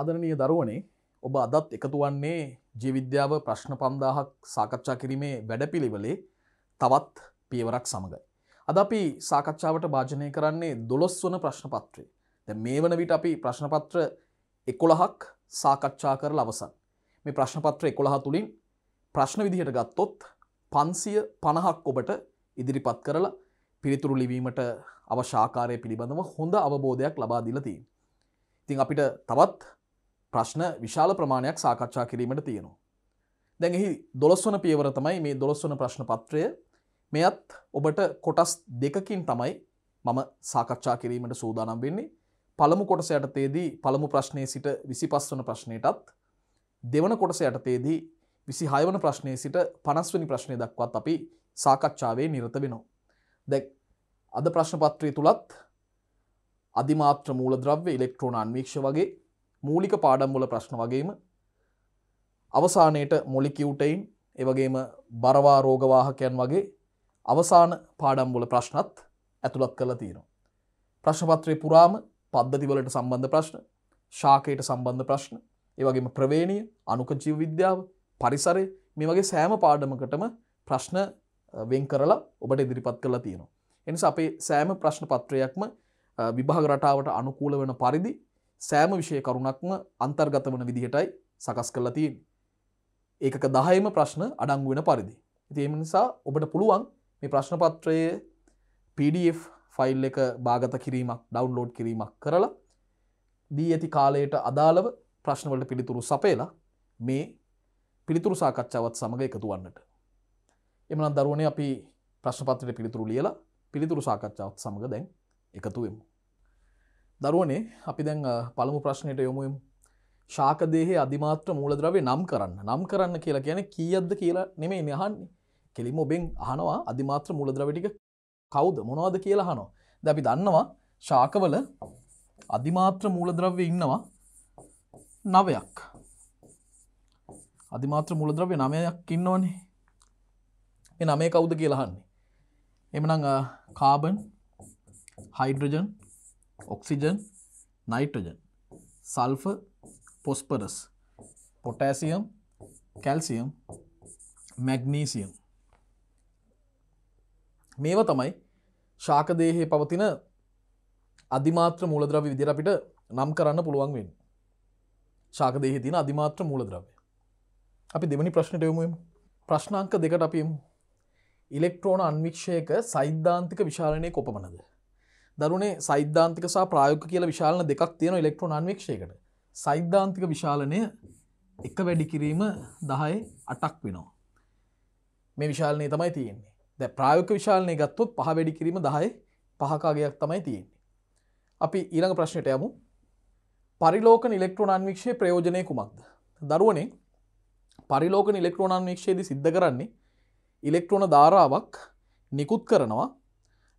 ආදරණීය දරුවනේ ඔබ අදත් එකතු වන්නේ ජීවිද්‍යාව ප්‍රශ්න 5000ක් සාකච්ඡා කිරීමේ වැඩපිළිවෙලේ තවත් පියවරක් සමගයි. අද අපි සාකච්ඡාවට භාජනය කරන්නේ 12 වන ප්‍රශ්න පත්‍රය. දැන් මේ වන විට අපි ප්‍රශ්න පත්‍ර 11ක් සාකච්ඡා කරලා අවසන්. මේ ප්‍රශ්න පත්‍ර 11 තුලින් ප්‍රශ්න විදිහට ගත්තොත් 550ක් ඔබට ඉදිරිපත් කරලා පිළිතුරු ලිවීමට අවශ්‍ය ආකාරය පිළිබඳව හොඳ අවබෝධයක් ලබා දීලා තියෙනවා. ඉතින් අපිට තවත් ප්‍රශ්න විශාල ප්‍රමාණයක් සාකච්ඡා කිරීමට තියෙනවා. දැන් එහි දොළොස්වන පියවර තමයි මේ දොළොස්වන ප්‍රශ්න පත්‍රය මෙයත් ඔබට කොටස් දෙකකින් තමයි මම සාකච්ඡා කිරීමට සූදානම් වෙන්නේ පළමු කොටස යටතේදී පළමු ප්‍රශ්නයේ සිට 25 වන ප්‍රශ්නයටත් දෙවන කොටස යටතේදී 26 වන ප්‍රශ්නයේ සිට 50 වෙනි ප්‍රශ්නය දක්වාත් අපි සාකච්ඡාවේ නිරත වෙනවා. දැන් අද ප්‍රශ්න පත්‍රය තුලත් අදිමාත්‍ර මූලද්‍රව්‍ය ඉලෙක්ට්‍රෝන අන්වීක්ෂ වගේ මූලික පාඩම්වල ප්‍රශ්න වගේම අවසානයට මොලිකියුටයින් එවගේම බරවා රෝගවාහකයන් වගේ අවසාන පාඩම්වල ප්‍රශ්නත් ඇතුළත් කරලා තියෙනවා. ප්‍රශ්නපත්‍රය පුරාම පද්ධතිවලට සම්බන්ධ ප්‍රශ්න, ශාකයට සම්බන්ධ ප්‍රශ්න, ඒවගේම ප්‍රවේණිය, අනුක ජීව විද්‍යාව, පරිසරය මේ වගේ සෑම පාඩමකටම ප්‍රශ්න වෙන් කරලා ඔබට ඉදිරිපත් කරලා තියෙනවා. එනිසා අපේ සෑම ප්‍රශ්න පත්‍රයක්ම විභාග රටාවට අනුකූල වෙන පරිදි සෑම විෂය කරුණක්ම අන්තර්ගත වන විදිහටයි සකස් කරලා තියෙන්නේ. ඒකක 10ම ප්‍රශ්න අඩංගු වෙන පරිදි. ඉතින් ඒ නිසා ඔබට පුළුවන් මේ ප්‍රශ්න පත්‍රයේ PDF ෆයිල් එක බාගත කිරීමක් ඩවුන්ලෝඩ් කිරීමක් කරලා දී ඇති කාලයට අදාළව ප්‍රශ්නවලට පිළිතුරු සපයලා මේ පිළිතුරු සාකච්ඡාවත් සමඟ එකතු වන්නට. එමනම් දරුවනේ අපි ප්‍රශ්න පත්‍රයට පිළිතුරු ලියලා පිළිතුරු සාකච්ඡාවත් සමඟ දැන් එකතු වෙමු. දරුවනේ අපි දැන් පළමු ප්‍රශ්නයට යොමුම් ශාකදේහේ අධිමාත්‍ර මූලද්‍රව්‍ය නම් කරන්න නම් කරන්න කියලා කියන කීයද්ද කියලා නෙමේ නහන්නේ කෙලිම ඔබෙන් අහනවා අධිමාත්‍ර මූලද්‍රව්‍ය ටික කවුද මොනවද කියලා අහනවා දැන් අපි දන්නවා ශාකවල අධිමාත්‍ර මූලද්‍රව්‍ය ඉන්නවා නවයක් අධිමාත්‍ර මූලද්‍රව්‍ය නමයක් ඉන්නවනේ මේ නමේ කවුද කියලා අහන්නේ එමනම් carbon hydrogen oxygen nitrogen sulphur phosphorus potassium calcium magnesium මේව තමයි ශාකදේහයේ පවතින අධිමාත්‍ර මූලද්‍රව්‍ය විදිහට අපිට නම් කරන්න පුළුවන් වෙන්නේ. ශාකදේහයේ තියෙන අධිමාත්‍ර මූලද්‍රව්‍ය. අපි දෙවෙනි ප්‍රශ්නට යමු එමු. ප්‍රශ්න අංක දෙකට අපි යමු. ඉලෙක්ට්‍රෝන අන්වික්ෂයක සෛද්ධාන්තික විශාලනයේ කොපමණද? දරුණේ සෛද්ධාන්තික සහ ප්‍රායෝගික කියලා විශාලන දෙකක් තියෙනවා ඉලෙක්ට්‍රෝන අන්වේක්ෂයකට. සෛද්ධාන්තික විශාලනය එක වැඩි කිරීම 10 8ක් වෙනවා. මේ විශාලනය තමයි තියෙන්නේ. දැන් ප්‍රායෝගික විශාලනය ගත්තොත් පහ වැඩි කිරීම 10 5ක අගයක් තමයි තියෙන්නේ. අපි ඊළඟ ප්‍රශ්නයට යමු. පරිලෝකන ඉලෙක්ට්‍රෝන අන්වීක්ෂයේ ප්‍රයෝජනය කුමක්ද? දරුවනේ පරිලෝකන ඉලෙක්ට්‍රෝන අන්වීක්ෂයේදී සිද්ධ කරන්නේ ඉලෙක්ට්‍රෝන ධාරාවක් නිකුත් කරනවා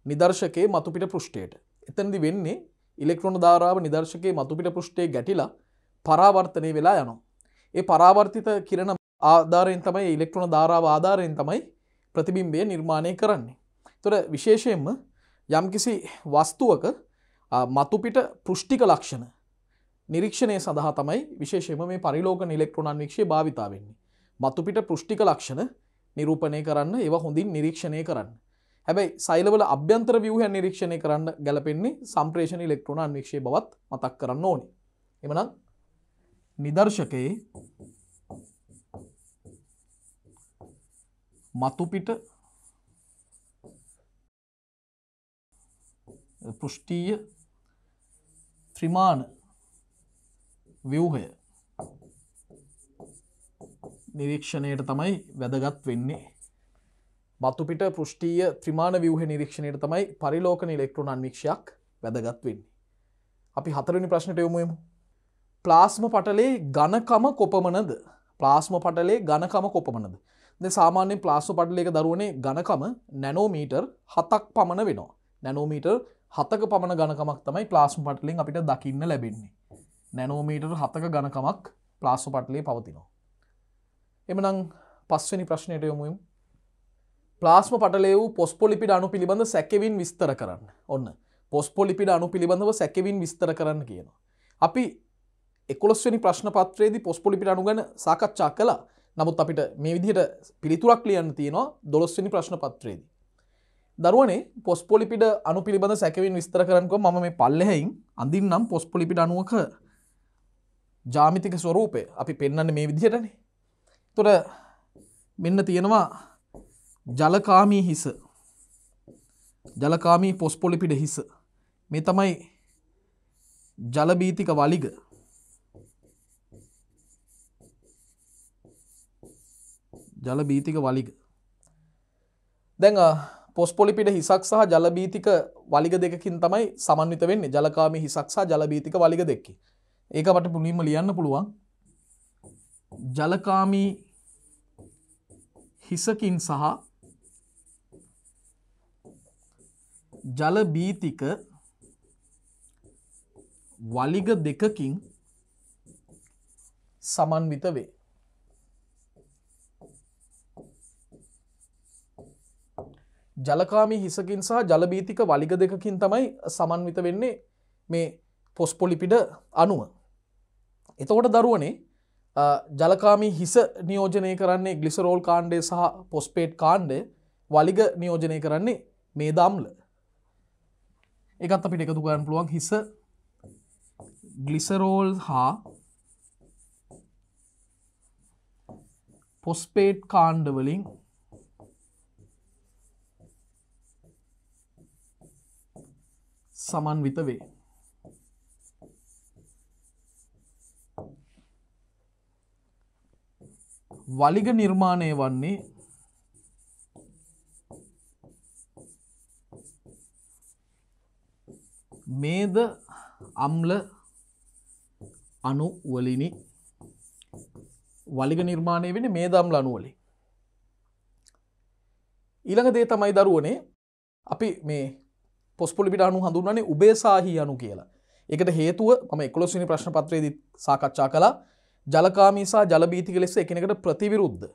නිදර්ශකයේ මතුපිට පෘෂ්ටයට. එතැදි වෙන්නේ ඉලෙක්ට්‍රොන ධාරාව නිදර්ශකයේ මතුපිට පෘෂ්ටේ ගැටිලා පරාවර්තනය වෙලා යනවා. ඒ පරාවර්තිත කිරණ ආධාරයෙන් තමයි ඉලෙක්ට්‍රොන ධාරාව ආධාරයෙන් තමයි ප්‍රතිබිම්බය නිර්මාණය කරන්නේ. තොර විශේෂයෙන්ම යම්කිසි වස්තුවක මතුපිට පෘෂ්ටික ලක්ෂණ නිරීක්ෂණය සඳහා තමයි විශේෂම මේ පරිලෝක ඉලෙක්ට්‍රොන අන්වීක්ෂය භාවිතා වෙන්නේ. මතුපිට පෘෂ්ටික ලක්ෂණ නිරූපණය කරන්න ඒවා හොඳින් නිරීක්ෂණය කරන්න. හැබැයි සයිලවල අභ්‍යන්තර ව්‍යූහයන් නිරීක්ෂණය කරන්න ගැලපෙන්නේ සම්ප්‍රේෂණ ඉලෙක්ට්‍රෝන අන්වීක්ෂය බවත් මතක් කරන්න ඕනි. එමනම් නිදර්ශකයේ මතුපිට පෘෂ්ටීය ත්‍රිමාණ ව්‍යූහය නිරීක්ෂණයට තමයි වැදගත් වෙන්නේ මතුපිට පෘෂ්ටීය ත්‍රමාණ විවහ නිරීක්ෂණයට තමයි පරිලෝකන ඉලෙක්ට්‍රෝන අන්වික්ෂයක් වැදගත්වෙන්නේ. අපි හතරනි ප්‍රශ්නට යොමුයමු. ප්ලාස්ම පටලේ ගණකම කොපමනද ප්ලාස්ම පටලේ ගණකම කොපමනද. දෙ සාමාන්‍යෙන් ප්ලාස්ම පටලේක දරුවනේ ගණකම නැනෝමීටර් හතක් පමණ වෙනවා. නැනෝමීටර් හතක පමණ ගණකමක් තමයි ප්ලාස්ම පටලින් අපිට දකින්න ලැබෙන්නේ. නැනෝමීටර් හතක ගණකමක් ප්ලාස්ම පටලේ පවතිනවා. එමනං පස්වනි ප්‍රශ්නයට යොමුයමු ප්ලාස්ම පටලේ වූ පොස්පොලිපිට අනු පිළිබඳ සැකවින් විස්තර කරන්න ඔන්න පොස්පොලිපිට අනු පිළිබඳව සැකවින් විස්තර කරන්න කියනවා. අපි එකොලස්වනි ප්‍රශ්න පත්‍රයේදී පොස්පොලිපිට අනු ගැන සාකච්ඡා කළා නමුත් අපිට මේ විදිහට පිළිතුරක් ලියන්න තියෙනවා දොළොස්වනි ප්‍රශ්න පත්‍රයේදී. දරුවනේ පොස්පොලිපිට අනු පිළිබඳ සැකවින් විස්තර කරනකො මම මේ පල්ලෙහෙයින් අඳින්නම් පොස්පොලිපිට අනුවක ජාමිතික ස්වරූපය අපි පෙන්න්න මේ විදිහටනේ. තොට මෙන්න තියෙනවා ජලකාමී හිස ජලකාමී පොස්පොලිපිඩ හිස මේ තමයි ජලබීතික වලිග ජලබීතික වලිග දැන් පොස්පොලිපිට හිසක් සහ ජලබීතික වලිග දෙකින් තමයි සමන්විත වෙන්නේ ජලකාමී හිසක් සහ ජලබීතික වලිග දෙක්කි. ඒක මට පුලින්ම ලියන්න පුළුවන්. ජලකාමී හිසකින් සහ ජල බීතික වලිග දෙකකින් සමන්විත වේ. ජලකාමී හිසකින් සහ ජලබීතික වලිග දෙකකින් තමයි සමන්විත වෙන්නේ මේ පොස්පොලිපිඩ අනුව. එතකොට දරුවනේ ජලකාමී හිස නියෝජනය කරන්නේ ගලිසරෝල් කාණ්ඩය සහ පොස්පේට් කාණ්ඩය වලිග නියෝජනය කරන්නේ මේ දම්ල. එකත් අපිට එකතු කරන්න පුළුවන් හිස ගලිසරෝල් හා පොස්පේට් කාණ්ඩවලින් සමන්විත වේ. වලිග නිර්මාණය වන්නේ මේද අම්ල අනුවලිනි වලිග නිර්මාණය වෙන මේ දම්ල අනුවලි. ඊළඟ දේ තමයි දරුවනේ අපි මේ පොස්පොලිපිට අනු හඳුන්නන්නේ උබේසාහි අනු කියලා. එකට හේතුව ම එකොලොස්නි ප්‍රශ්න පත්‍රයේද සාකච්ඡා කලා ජලකාමිසා ජලබීතික ලෙස එකනකට ප්‍රතිවිරුද්ධ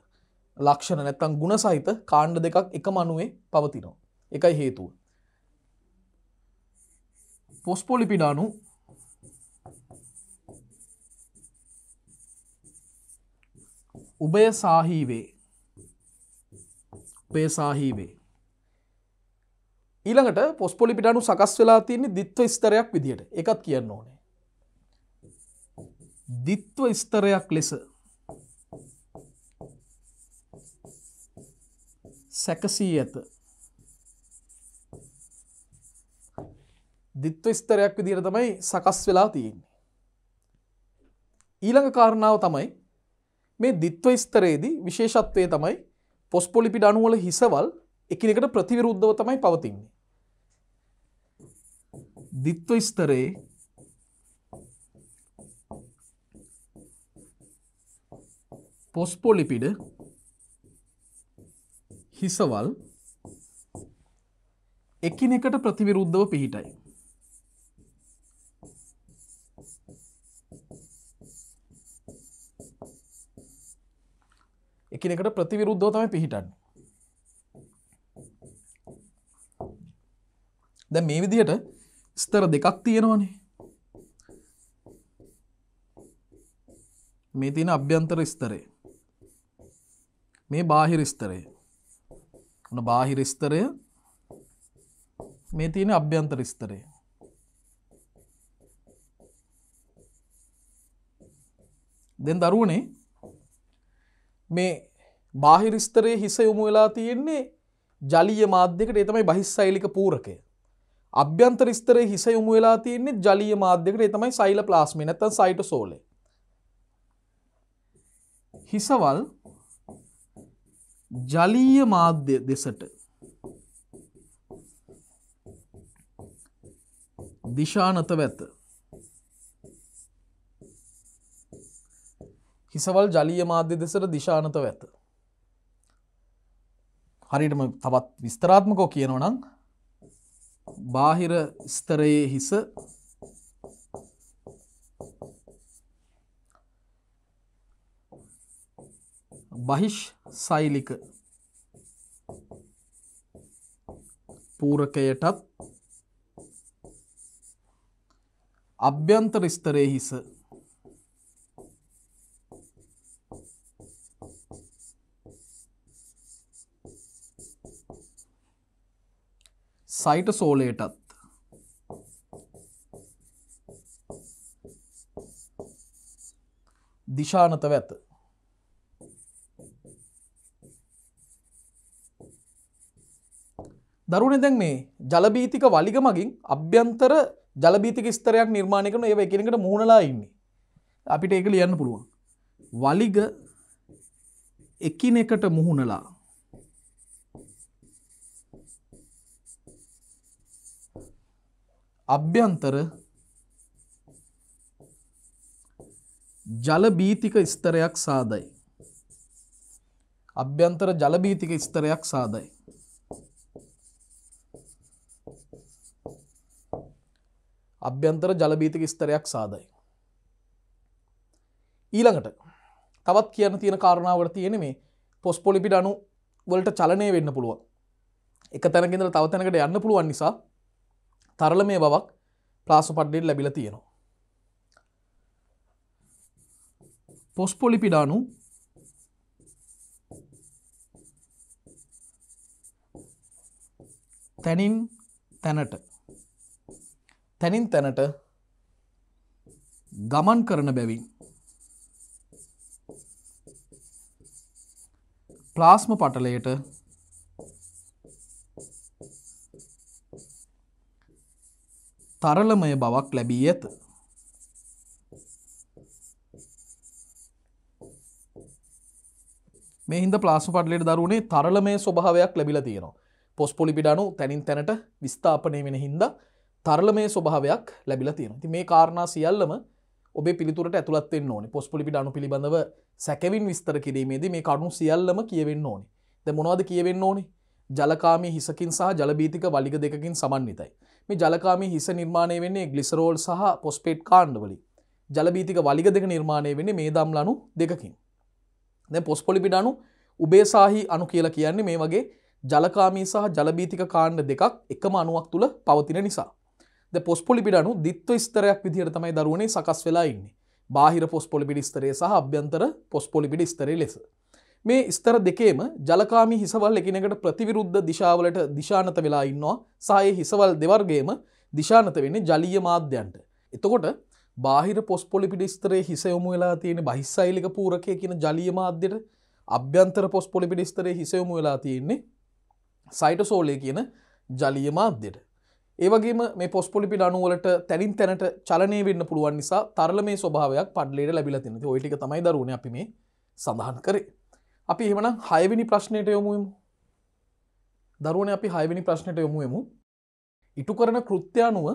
ලක්ෂණ නැත්තං ගුණ සහිත කාණ්ඩ දෙකක් එක මනුවේ පවතිනවා. එකයි හේතුව. ಫೋಸ್ಫೋಲಿಪಿಡ್ ಅಣು උභයසාහීවේ උපේසාහීවේ. ඊළඟට පොස්පොලිපිටනු සකස් වෙලා තියන්නේ දිත්ව ස්තරයක් විදිහට එකත් කියන්න ඕනේ. දිත්ව ස්තරයක් ලෙස සැකසී ඇත දිත්ව ස්තරයක් විදිහට තමයි සකස් වෙලා තියෙන්නේ. ඊළඟ කාරණාව තමයි මේ දිත්ව ස්තරයේදී විශේෂත්වය තමයි පොස්පොලිපිඩ අණුවල හිසවල් එකිනෙකට ප්‍රතිවිරුද්ධව තමයි පවතින්නේ. දිත්ව ස්තරයේ පොස්පොලිපිඩ හිසවල් එකිනෙකට ප්‍රතිවිරුද්ධව පිහිටයි. එකනකට ප්‍රතිවිරුද්ධෝ තමයි පිහිටන්න දැ මේ විදිහට ස්තර දෙකක් තියෙනවනේ මේ තියෙන අභ්‍යන්තර ස්තරය මේ බාහිර ස්තරය ඔන්න බාහිර ස්තරය මේ තියෙන අභ්‍යන්තර ස්තරය දැන් දරුවනේ මේ බාහිර ස්තරයේ හිස යොමු වෙලා තියෙන්නේ ජලීය මාධ්‍යයකට ඒ තමයි බහිස්සෛලික පූරකය. අභ්‍යන්තර ස්තරයේ හිස යොමු වෙලා තියෙන්නේ ජලීය මාධ්‍යයකට ඒ තමයි සෛලප්ලාස්මේ නැත්නම් සයිටෝසෝලය. හිසවල් ජලීය මාධ්‍ය දෙසට දිශානත වැත හිසවල් ජලීය මාධ්‍ය දෙසට දිශානතව ඇත. හරිටම තවත් විස්තරාත්මකෝ කියනවනම් බාහිර ස්තරයේ හිස බහිෂ් සෛලික පූරකයටත් අභ්‍යන්තර ස්තරයේ හිස සයිටසෝලයටත් දිශානතව ඇත. දරුණ දැන් මේ ජලබීතික වලිග මගින් අභ්‍යන්තර ජලබීතික ස්තරයක් නිර්මාණය කරන ඒව එකනකට මුහුණලා ඉන්නේ. අපිට ඒක ලියන්න පුළුවන්. වලිග එකිනෙකට මුහුණලා අභ්‍යන්තර ජලබීතික ස්තරයක් සාදයි. අභ්‍යන්තර ජලබීතික ස්තරයක් සාදයි. අභ්‍යන්තර ජලබීතික ස්තරයක් සාදයි. ඊළඟට තවත් කියන තියෙන කාරණාවට තියෙන මේ පොස්පොලිපිඩ අනු වලට චලනය වෙන්න පුළුවන්. එක තැනගෙදර තව තැනකට යන්න පුළුවන් නිසා තරලමය බවක් ප්ලාසපට්ඩෙන් ලැබිල තියෙනවා. පොස්පොලිපිඩානු තැනින් තැනට තැනින් තැනට ගමන් කරන බැවින් ප්ලාස්ම පටලයට තරලමය බවක් ලැබී ඇත. මෙහින්ද ප්ලාස්ම පඩලට දරුණේ තරලමය ස්වභාවයක් ලැබිලා තියෙනවා. පොස් පොලිපිඩනු තැනින් තැනට විස්ථාපනය වෙන හින්ද තරලමය ස්වභාවයක් ලැබිලා තියෙන. ති මේ කාරණා සියල්ලම ඔබේ පිළිතුරට ඇතුළත්වෙන්න ඕනි පොස් පොලිපිඩනු පිළිබඳව සැකවින් විස්තර කිරීමේදී මේ කරුණු සියල්ලම කියවෙන්න ඕනි. ද මොනවාද කියවෙන්න ඕනේ ජලකාමී හිසකින් සහ ජලබීතික වලිග දෙකකින් සමන්විතයි. මේ ජලකාමී හිස නිර්මාණය වෙන්නේ ගලිසරෝල් සහ පොස්පේට් කාණ්ඩවලි. ජලබීතික වලිග දෙක නිර්මාණය වෙන්නේ මේ දම්ලනු දෙකකින්. දැ පොස්පොලිපිඩනු උබේසාහි අනු කියලා කියන්නේ මේ වගේ ජලකාමී සහ ජලබීතික කාණ්ඩ දෙකක් එකම අනුවක් තුළ පවතින නිසා. ද පොස්පොලිපිඩනු දිත්ව ස්තරයක් විදිහයට තමයි දරුවනේ සකස් වෙලා ඉන්නේ. බාහිර පොස්පොලිපිඩි ස්තරය සහ අභ්‍යන්තර පොස්පොලිපිඩි ස්තරේ ලෙස. මේ ස්තර දෙකේම ජලකාමි හිසවල් එකිනෙකට ප්‍රතිවිරුද්ධ දිශාවලට දිශානත වෙලා ඉන්නවා සහ හිසවල් දෙවර්ගයේම දිශානත වෙන්නේ ජලීය මාධ්‍යයන්ට. එතකොට බාහිර පොස්පොලිපිඩ ස්තරයේ හිස යොමු වෙලා තියෙන බහිස්සෛලික පූරකය කියන ජලීය මාධ්‍යයට අභ්‍යන්තර පොස්පොලිපිඩ ස්තරයේ හිස යොමු වෙලා තියෙන්නේ සයිටෝසෝලය කියන ජලීය මාධ්‍යයට. ඒ වගේම මේ පොස්පොලිපිඩ අණු වලට තැනින් තැනට චලනය වෙන්න පුළුවන් නිසා තරලමේ ස්වභාවයක් පඩලයට ලැබිලා තියෙනවා. ඒ ටික තමයි දරුවනේ අපි මේ සඳහන් කරේ. අපි එහෙමනම් හයවෙනි ප්‍රශ්නයට යොමුුවමු. දරුවන අපි හයවෙනි ප්‍රශ්නයට යොමුුවමු. ඉටු කරන කෘත්‍යයනුව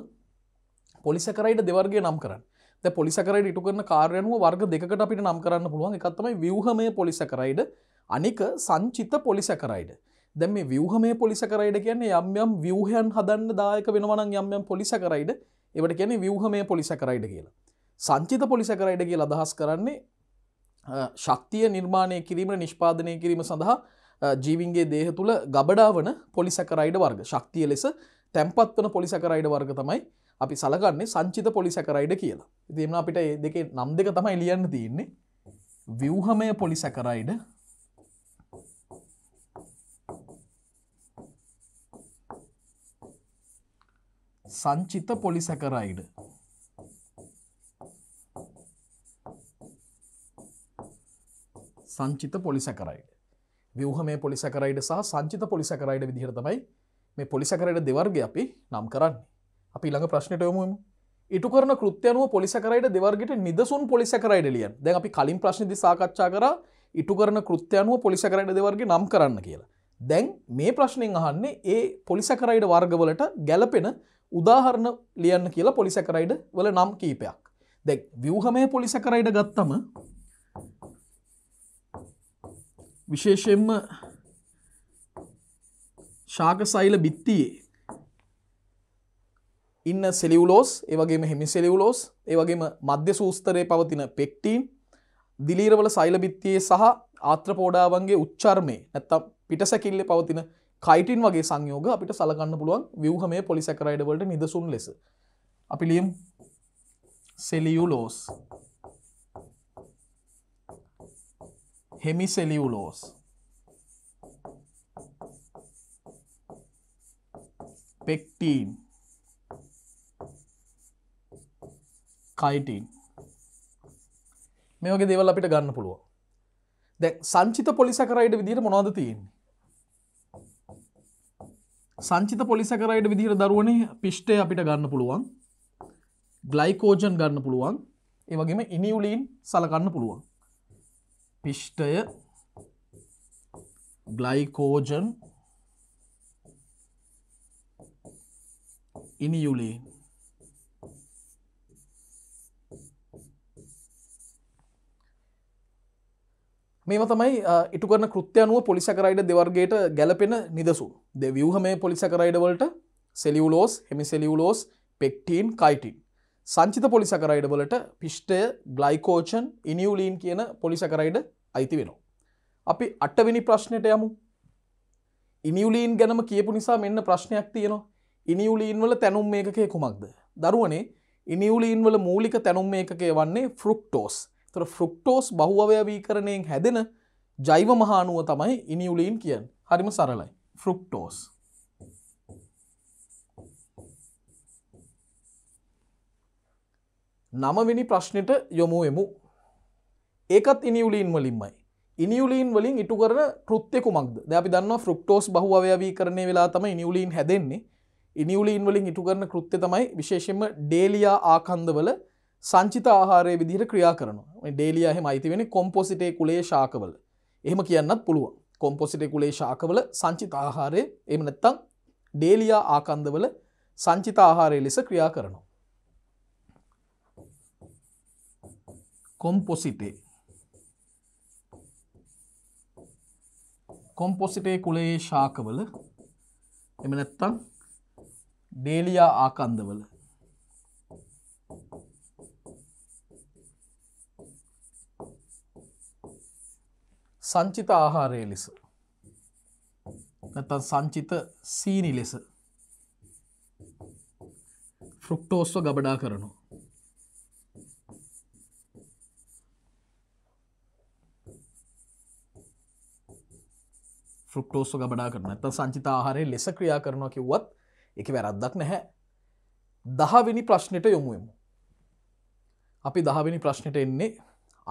පොලිසකරයිට දෙවර්ගේ නම් කරන්න ද පොලිසකරයිට ඉටු කරන කාරයනුව වර්ග දෙකට අපිට නම් කරන්න පුළුවන් එකත්තමයි වියහමය පොලිසකරයිඩ අනික සංචිත පොලිසකරයිඩ. දැ මේ වියහමය පොලිසකරයිඩ කියන්නේ යම් යම් වියහයන් හදන්න දායක වෙනවනම් යම් යම් පොලිසකරයිඩ එවට කියන්නේ වියහමය පොලිසකරයිඩ කියලා. සංචිත පොලිසකරයිඩ කිය අදහස් කරන්නේ ශක්තිය නිර්මාණය කිරීම නිෂ්පාදනය කිරීම සඳහා ජීවින්ගේ දේහ තුළ ගබඩා වන පොලිසැකරයිඩ වර්ග ශක්තිය ලෙස තැන්පත් වන පොලිසැකරයිඩ වර්ග තමයි අපි සලගන්නේ සංචිත පොලිසැකරයිඩ කියලා දෙම අපිට ඒ දෙකේ නම් දෙක තමයි ලියන්න තියෙන්නේ ව්‍යවහමය පොලිසැකරයිඩ සංචිත පොලිසැකරයිඩ සංචිත පොලිසැකරයිඩ්. ව්‍යහමය පොලිසැකරයිඩ සහ සංචිත පොලිසැකරයිඩ විදිහර තමයි මේ පොලිසැකරයිඩ දෙවර්ග අපි නම් කරන්න. අපි ළඟ ප්‍රශ්නයට යොමුම ඉටු කරන කෘත්‍යයනුව පොලිසැකරයිඩ දෙවර්ගට නිදසුන් පොලිසැකරයිඩ ලියන් දැ අපි කලින් ප්‍රශ්නති සාකච්ඡා කර ඉටු කරන කෘත්‍යයනුව පොලිසැකරයිඩ දෙවර්ගේ නම් කරන්න කියලා. දැන් මේ ප්‍රශ්නයෙන් අහන්නේ ඒ පොලිසැකරයිඩ වර්ගවලට ගැලපෙන උදාහරණ ලියන්න කියලා පොලිසැකරයිඩ වල නම් කීපයක්. දැක් ව්‍යහමය පොලිසැකරයිඩ ගත්තම විශේෂයෙන්ම ශාක සෛල බිත්තියේ ඉන්න සෙලිවුලෝස් ඒවගේම හෙමිසෙලිවුලෝස් ඒවගේම මධ්‍ය සූස්තරයේ පවතින පෙක්ටීන් දිලීරවල සෛලබිත්තියේ සහ ආත්‍රපෝඩාවන්ගේ උච්චර්මය නැත්තම් පිටසැකිල්ලේ පවතින කයිටින් වගේ සංයෝග අපිට සලගන්න පුළුවන් ව්‍යවහමය පොලිසැකරයිඩවලට නිදසුන් ලෙස අපි ලියම් සෙලියුලෝස් හෙමිසෙලිවුලෝස් පෙක්ටීන් කයිටීන් මේ වගේ දේවල් අපිට ගන්න පුළුවන් දැ සංචිත පොලිසකරයිඩ් විදිහට මොනවද තියෙන්නේ සංචිත පොලිසකරයිඩ් විදිහට දරුවනේ පිෂ්ටය අපිට ගන්න පුළුවන් ග්ලයිකෝජන් ගන්න පුළුවන් ඒ වගේම ඉනිියුලීන් සලකන්න පුළුවන් පිෂ්ටය ග්ලයිකෝජන් ඉනියුලීන් මේම තමයි ඉටු කරන කෘත්‍ය අනුව පොලිසකරයිඩ දෙවර්ගේට ගැලපෙන නිදසු දෙ වියහ මේ පොලිසකරයිඩ වලට සෙලියුලෝස් හෙමිසෙලියුලෝස් පෙක්ටීන් කයිටන් සංචිත පොලිසකරයිඩ වලට පිෂ්ටය ග්ලයිකෝචන් ඉනිියුලීන් කියන පොලිසකරයිඩ අයිති වෙනවා. අපි අටවෙනි ප්‍රශ්නයට යමු. ඉනිියුලීන් ගැනම කියපු නිසා මෙන්න ප්‍රශ්නයක් තියෙනවා ඉනිියුලීන් වල තැනුම් මේකේ කුමක්ද. දරුවනේ ඉනිියුලීන් වල මූලික තැනුම් මේකේ වන්නේ ෆෘක්ටෝස් තොර ෆෘක්ටෝස් බහුවවයවීකරණයෙන් හැදෙන ජෛව මහානුව තමයි ඉනිියුලීන් කියන් හරිම සරලයි ෆෘක්ටෝස්. නමවිනි ප්‍රශ්නයට යොමු එමු ඒකත් ඉනිියුලීන් වලින්මයි. ඉනිියුලීන් වලින් ඉටු කරන කෘත්්‍යකුමක්ද දැපි දන්න ෆෘක්ටෝස් බහවවී කරන වෙලා තම ඉනිියුලීන් හැදෙන්නේ ඉනිියුලීන් වලින් ඉටු කරන කෘත්්‍ය තමයි විශේෂෙන්ම ඩේලියා ආකන්දවල සංචිත ආහාරය විදිහට ක්‍රියා කරනවා ඩේලියා හෙම අයිති වෙන කොම්පොසිටේ කුලේ ශාකවල එහෙම කියන්නත් පුළුවන් කොම්පොසිටේ කුලේ ශාකවල සංචිත ආහාරය එම නැත්තං ඩේලියා ආකන්දවල සංචිත ආහාරය ලෙස ක්‍රියා කරනවා කොම්පොසිටේ කොම්පොසිටේ කුලයේ ශාකවල එම නැත්තම් ඩේලියා ආකන්දවල සංචිත ආහාරය ලෙස නැතන් සංචිත සීනි ලෙස ෆෘක්ටෝස්ව ගබඩා කරනු ෆෘක්ටෝස්ව ගබඩා කරන ඇත සංචිත ආහාරය ලෙස ක්‍රියා කරනවා කිව්වත් එක වැරද්දක් නැහැ දහවෙනි ප්‍රශ්නයට යොමුයමු. අපි දහවෙනි ප්‍රශ්නයට එන්නේ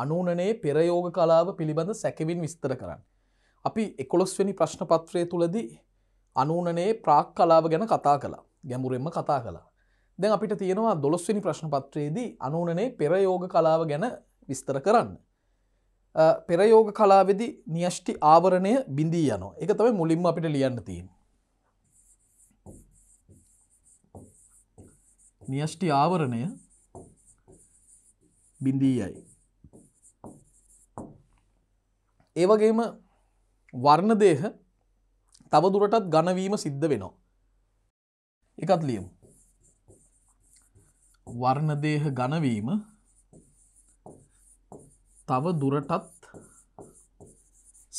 අනූනනේ පෙරයෝග කලාව පිළිබඳ සැකවින් විස්තර කරන්න. අපි එකොළොස්වැනි ප්‍රශ්න පත්‍රය තුළදී අනූනනේ ප්‍රාක් කලාව ගැන කතා කලා ගැමුරෙන්ම කතා කලා. දැන් අපිට තියෙනවා දොළොස්වනි ප්‍රශ්න පත්‍රයේදී අනූනනේ පෙරයෝග කලාව ගැන විස්තර කරන්න. පෙරයෝග කලාවෙදි නිියෂ්ටි ආවරණය බිඳී යනවා එක තවයි මුලින්ම අපිට ලියන්න තියෙන්. නිියෂ්ටි ආවරණය බිඳීයයි. ඒවගේම වර්ණදේහ තවදුරටත් ගණවීම සිද්ධ වෙනවා. එකත් ලියම්. වර්ණදේහ ගණවීම තව දුරටත්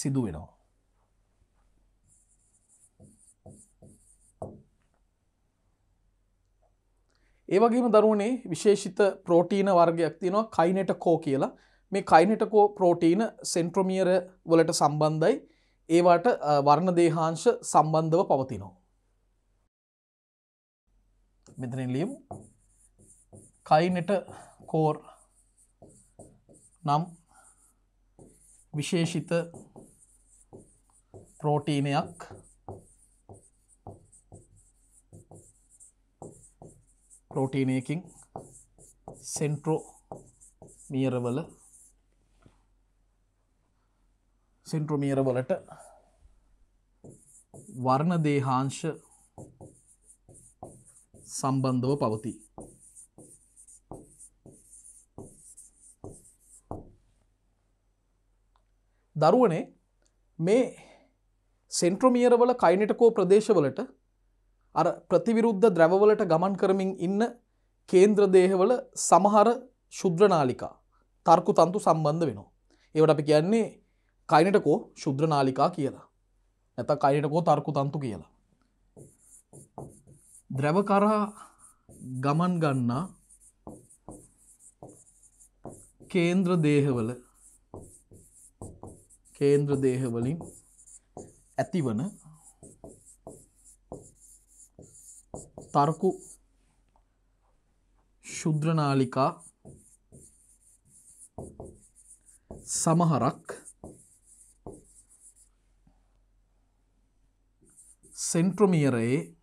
සිදු වෙනවා. ඒවගේම දරුවනේ විශේෂිත ප්‍රෝටීන වර්ගයක් තියෙනවා කයිනෙටකෝ කියලා මේ කයිනෙටකෝ ප්‍රෝටීන සෙන්ට්‍රමියර වලට සම්බන්ධයි ඒවාට වර්ණ දේහාංශ සම්බන්ධව පවතිනවා. මෙතනින් ලියමු කයිනෙට කෝර් නම් විශේෂිත ප්‍රෝටීනයක් ප්‍රෝටීනයකින් සෙන්ට්‍රෝ මියරවල සෙන්ට්‍රමියරවලට වර්ණ දේහාංශ සම්බන්ධව පවතිී දරුවනේ මේ සෙන්ට්‍රමියරවල කයිනටකෝ ප්‍රදේශවලට අර ප්‍රතිවිරුද්ධ ද්‍රැවවලට ගමන් කරමින් ඉන්න කේන්ද්‍ර දේහවල සමහර ශුද්‍රනාලිකා තර්කු තන්තු සම්බන්ධ වෙනවා. ඒවට අපි කියන්නේ කයිනටකෝ ශුද්‍රනාලිකා කියලා. නැත කයිනටකෝ තර්කු තන්තු කියලා. ද්‍රැව කරහා ගමන් ගන්නා කේන්ද්‍ර දේහවල කේන්ද්‍ර දේහවලින් ඇතිවන තර්කු ශුද්‍රනාලිකා සමහරක් සෙන්ට්‍රමියරයේ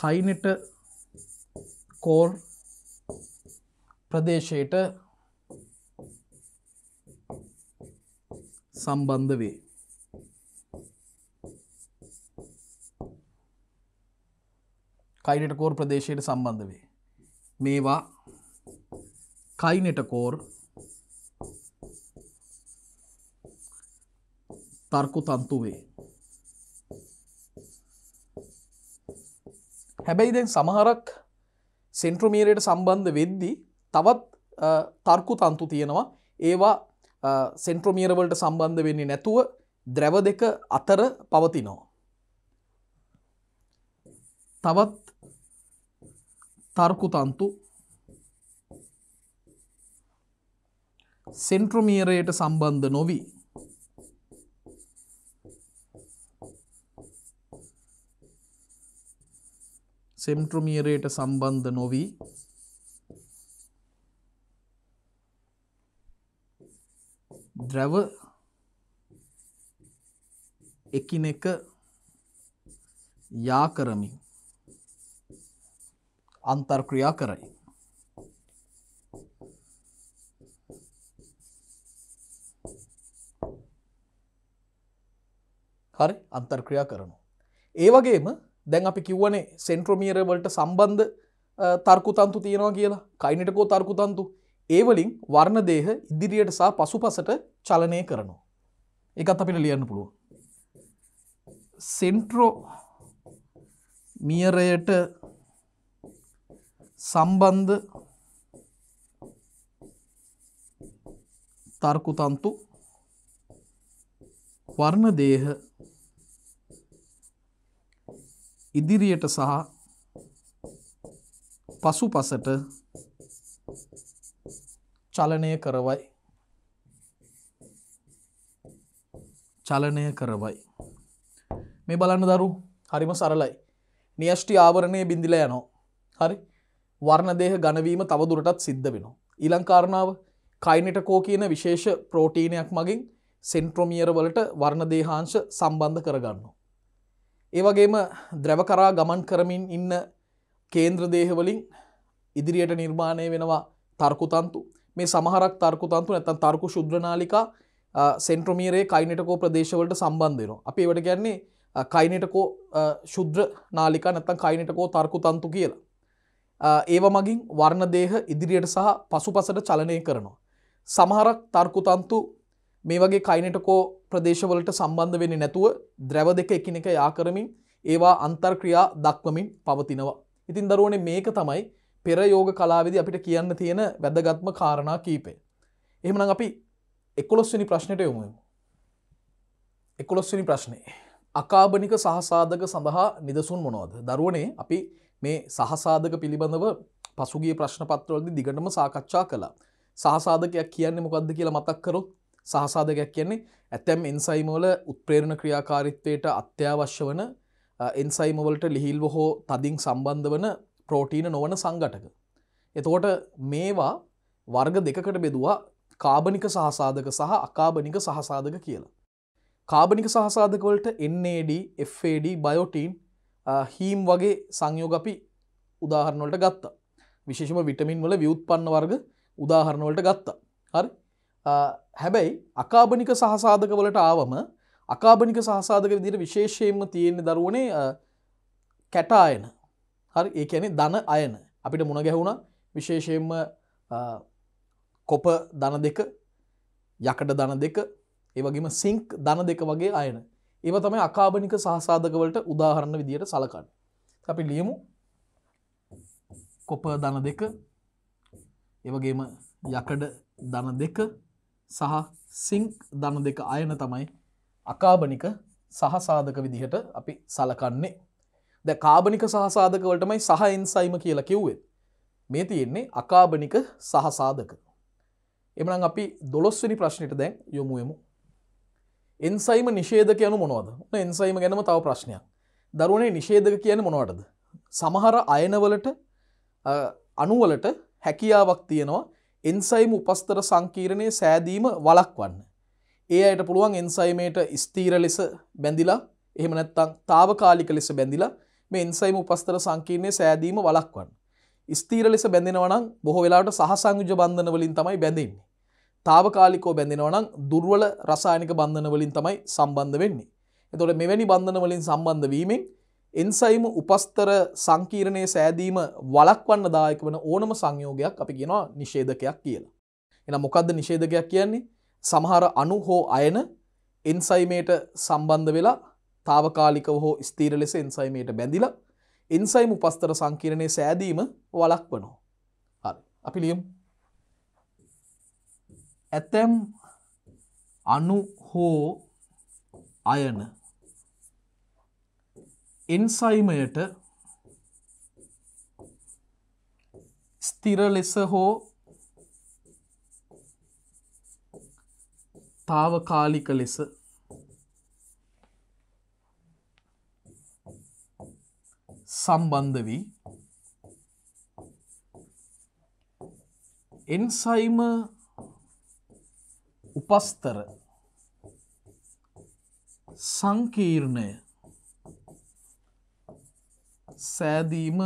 කයිනෙට කෝර් ප්‍රදේශයට සම්බන්ධ වේ. කයිනටකෝර් ප්‍රදේශයට සම්බන්ධ වේ. මේවා කයිනෙටකෝර් තර්කු තන්තු වේ. හැබැයි දැන් සමහරක් සෙන්ට්‍රමීරයට සම්බන්ධ වෙද්දී තවත් තර්කු තන්තු තියෙනවා ඒවා සෙන්ට්‍රමියරවලට සම්බන්ධ වෙන්නේ නැතුව ද්‍රැව දෙක අතර පවතිනවා. තවත් තර්කු තන්තු සෙන්ට්‍රමියරයට සම්බන්ධ නොවී සෙම්ට්‍රමියරයට සම්බන්ධ නොවී ද්‍රව එකිනෙක යා කරමින් අන්තර්ක්‍රියා කරයි. හරි අන්තර්ක්‍රියා කරනු. ඒ වගේම දැන් අපි කිව්වනේ සෙන්ට්‍රෝමියර වලට සම්බන්ධ තර්කු තන්තු තියෙනවා කියලා කයිනටකෝ තර්කු තන්තු ඒවලින් වර්ණදේහ ඉදිරියට සහ පසුපසට චලනය කරනවා. එකත් අපිට ලියන්න පුළුව. සෙන්ට්‍රෝ මියරයට සම්බන්ධ තර්කුතන්තු වර්ණදේහ ඉදිරියට සහ පසු පසට චලනය කරවයි. චලනය කරවයි. මේ බලන්න දරු හරිම සරලයි. නිියෂ්ටි ආවරණය බිඳිල යනෝ. හරි වර්ණදේහ ගණවීම තවදුරටත් සිද්ධ වෙනවා. ඊලංකාරණාව කයිනටකෝ කියන විශේෂ ප්‍රෝටීනයක් මගින් සෙන්ට්‍රොමියර වලට වර්ණදේහාංශ සම්බන්ධ කරගන්නවා. ඒවගේම ද්‍රැවකරා ගමන් කරමින් ඉන්න කේන්ද්‍රදේහවලින් ඉදිරියට නිර්මාණය වෙනවා තර්කුතන්තු මේ සමහරක් තර්කු තන්තු නැත්තම් තර්කු ශුද්‍රනාලිකා සෙන්ට්‍රොමීරයේ කයිනෙටකෝ ප්‍රදේශවලට සම්බන්ධ වෙනවා. අපි ඒවට කියන්නේ කයිනෙටකෝ ශුද්‍ර නාලිකා නැත්තම් කයිනෙටකෝ තර්කු තන්තු කියලා. ඒව මගින් වර්ණදේහ ඉදිරියට සහ පසුපසට චලනය කරනවා. සමහරක් තර්කු තන්තු මේ වගේ කයිනෙටකෝ ප්‍රදේශවලට සම්බන්ධ වෙන්නේ නැතුව ද්‍රැව දෙක එකිනෙක යා කරමින් ඒවා අන්තර්ක්‍රියා දක්වමින් පවතිනවා. ඉතින් දරුවනේ මේක තමයි පෙරයෝග කලාවිදි අපිට කියන්න තියෙන වැදගත්ම කාරණා කීපේ. එහෙමනම් අපි එකොළොස්වනි ප්‍රශ්නයට යොමුමු. එකොළොස්වනි ප්‍රශ්නය. අකාබනික සහසාධක සඳහා නිදසුන් මොනවද. දරුවනේ අපි මේ සහසාධක පිළිබඳව පසුගේ ප්‍රශ්න පත්‍රවලදි දිගටම සාකච්ඡා කළා. සහසාධකයක් කියන්නේ මොකක්ද කියලා මතක් කරොත් සහසාධකයක් කියන්නේ ඇතැම් එන්සයිමෝල උත්ප්‍රේරණ ක්‍රියාකාරිත්වයට අත්‍යවශ්‍ය වන එන්සයිමවලට ලිහිල්ව හෝ තදින් සම්බන්ධ වන ප්‍රෝටීන නොවන සංගටක. එතෝට මේවා වර්ග දෙකකට බෙදවා කාබනික සහසාධක සහ අකාබනික සහසාධක කියලා. කාබනික සහසාධකවලට NAD, FAD, බයෝටීන් හීම් වගේ සංයෝග අපි උදාහරණවලට ගත්තා. විශේෂම විටමින් වල ව්‍යුත්පන්න වර්ග උදාහරණවලට ගත්තා. හරි හැබැයි අකාබනික සහසාධක වලට ආවම අකාබනික සහසාධක විදිර විශේෂයෙන්ම තියෙන්නේ දරුවනේ කැටායන හරි ඒ කියන්නේ ධන අයන අපිට මුණ ගැහුණා විශේෂයෙන්ම කොප ධන දෙක යකඩ ධන දෙක ඒ වගේම සිංක් ධන දෙක වගේ අයන ඒව තමයි අකාබනික සහසාධකවලට උදාහරණ විදියට සලකන්න අපි ලියමු කොප ධන දෙක ඒවගේම යකඩ ධන දෙක සහ සිංක් ධන දෙක අයන තමයි අකාබනික සහසාධක විදිහට අපි සලකන්නේ ද කාබනික සහසාධකවලටමයි සහ එන්සයිම කියලා කිව්වෙත් මේ තියෙන්නේ අකාබනික සහසාධක එමනම් අපි දොළොස්වනි ප්‍රශ්නයට දැන් යොමුයමු එන්සයිම නිෂේධක යනු මොනවද එන්සයිම ගැනම තව ප්‍රශ්නයක් දරුණේ නිෂේධක කියන මොනවටද සමහර අයනවලට අනුවලට හැකියාවක් තියෙනවා එන්සයිම උපස්තර සංකීරණය සෑදීම වලක්වන්න ඒ අයට පුළුවන් එන්සයිමේට ස්තීර ලෙස බැඳිලා එහෙම නැත්තං තාවකාලික ලෙස බැඳිලා මේ එන්සයිම් උපස්තර සංකීර්ණයේ සෑදීම වළක්වන්න. ස්ථීර ලෙස බැඳෙනවා නම් බොහෝ වෙලාවට සහසංයුජ බන්ධන වලින් තමයි බැඳෙන්නේ. తాවකාලිකව බැඳෙනවා නම් දුර්වල රසායනික බන්ධන වලින් තමයි සම්බන්ධ වෙන්නේ. එතකොට මෙවැනි බන්ධන වලින් සම්බන්ධ වීමෙන් එන්සයිම උපස්තර සංකීර්ණයේ සෑදීම වලක්වන්න දායක වන ඕනම සංයෝගයක් අපි කියනවා නිෂේධකයක් කියලා. එහෙනම් මොකද්ද නිෂේධකයක් කියන්නේ? සමහර අණු හෝ අයන එන්සයිමේට සම්බන්ධ වෙලා తాවකාලිකව හෝ ස්ථීර ලෙස එන්සයිමයට බැඳිලා එන්සයිම් උපස්තර සංකීර්ණයේ සෑදීම වළක්වනවා. හරි. අපි ලියමු. ඇතැම් අණු හෝ අයන එන්සයිමයට ස්ථිර ලෙස හෝ තාවකාලික ලෙස සම්බන්ධ වී එන්සයිම උපස්තර සංකීර්ණය සෑදීම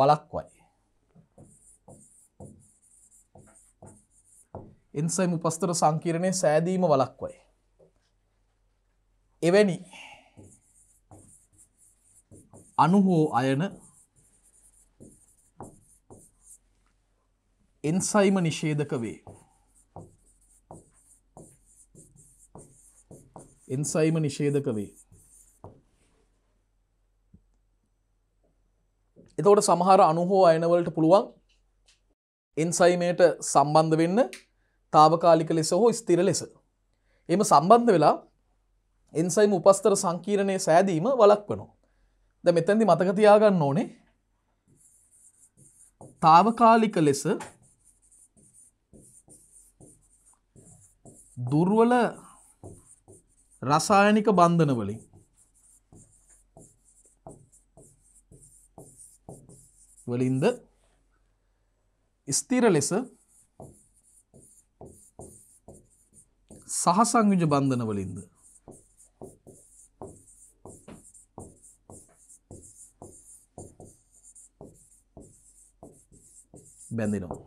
වලක්වයි. එන්සයිම උපස්තර සංකීරණය සෑදීම වලක්වයි. එවැනි අණු හෝ අයන එන්සයිම නිෂේධක වේ. එන්සයිම නිෂේධක වේ. එතකොට සමහර අණු හෝ අයනවලට පුළුවන් එන්සයිමයට සම්බන්ධ වෙන්න తాවකාලික ලෙස හෝ ස්ථිර ලෙස. එහෙම සම්බන්ධ වෙලා එන්සයිම උපස්තර සංකීර්ණයේ සෑදීම වළක්වනවා. ද මෙතැදි මතකතියාගන්න ඕනේ තාවකාලික ලෙස දුර්වල රසායනික බන්ධනවලින් වලින්ද ස්ථිර ලෙස සහ සංයුජ බන්ධන වලින්ද බැඳෙනවා.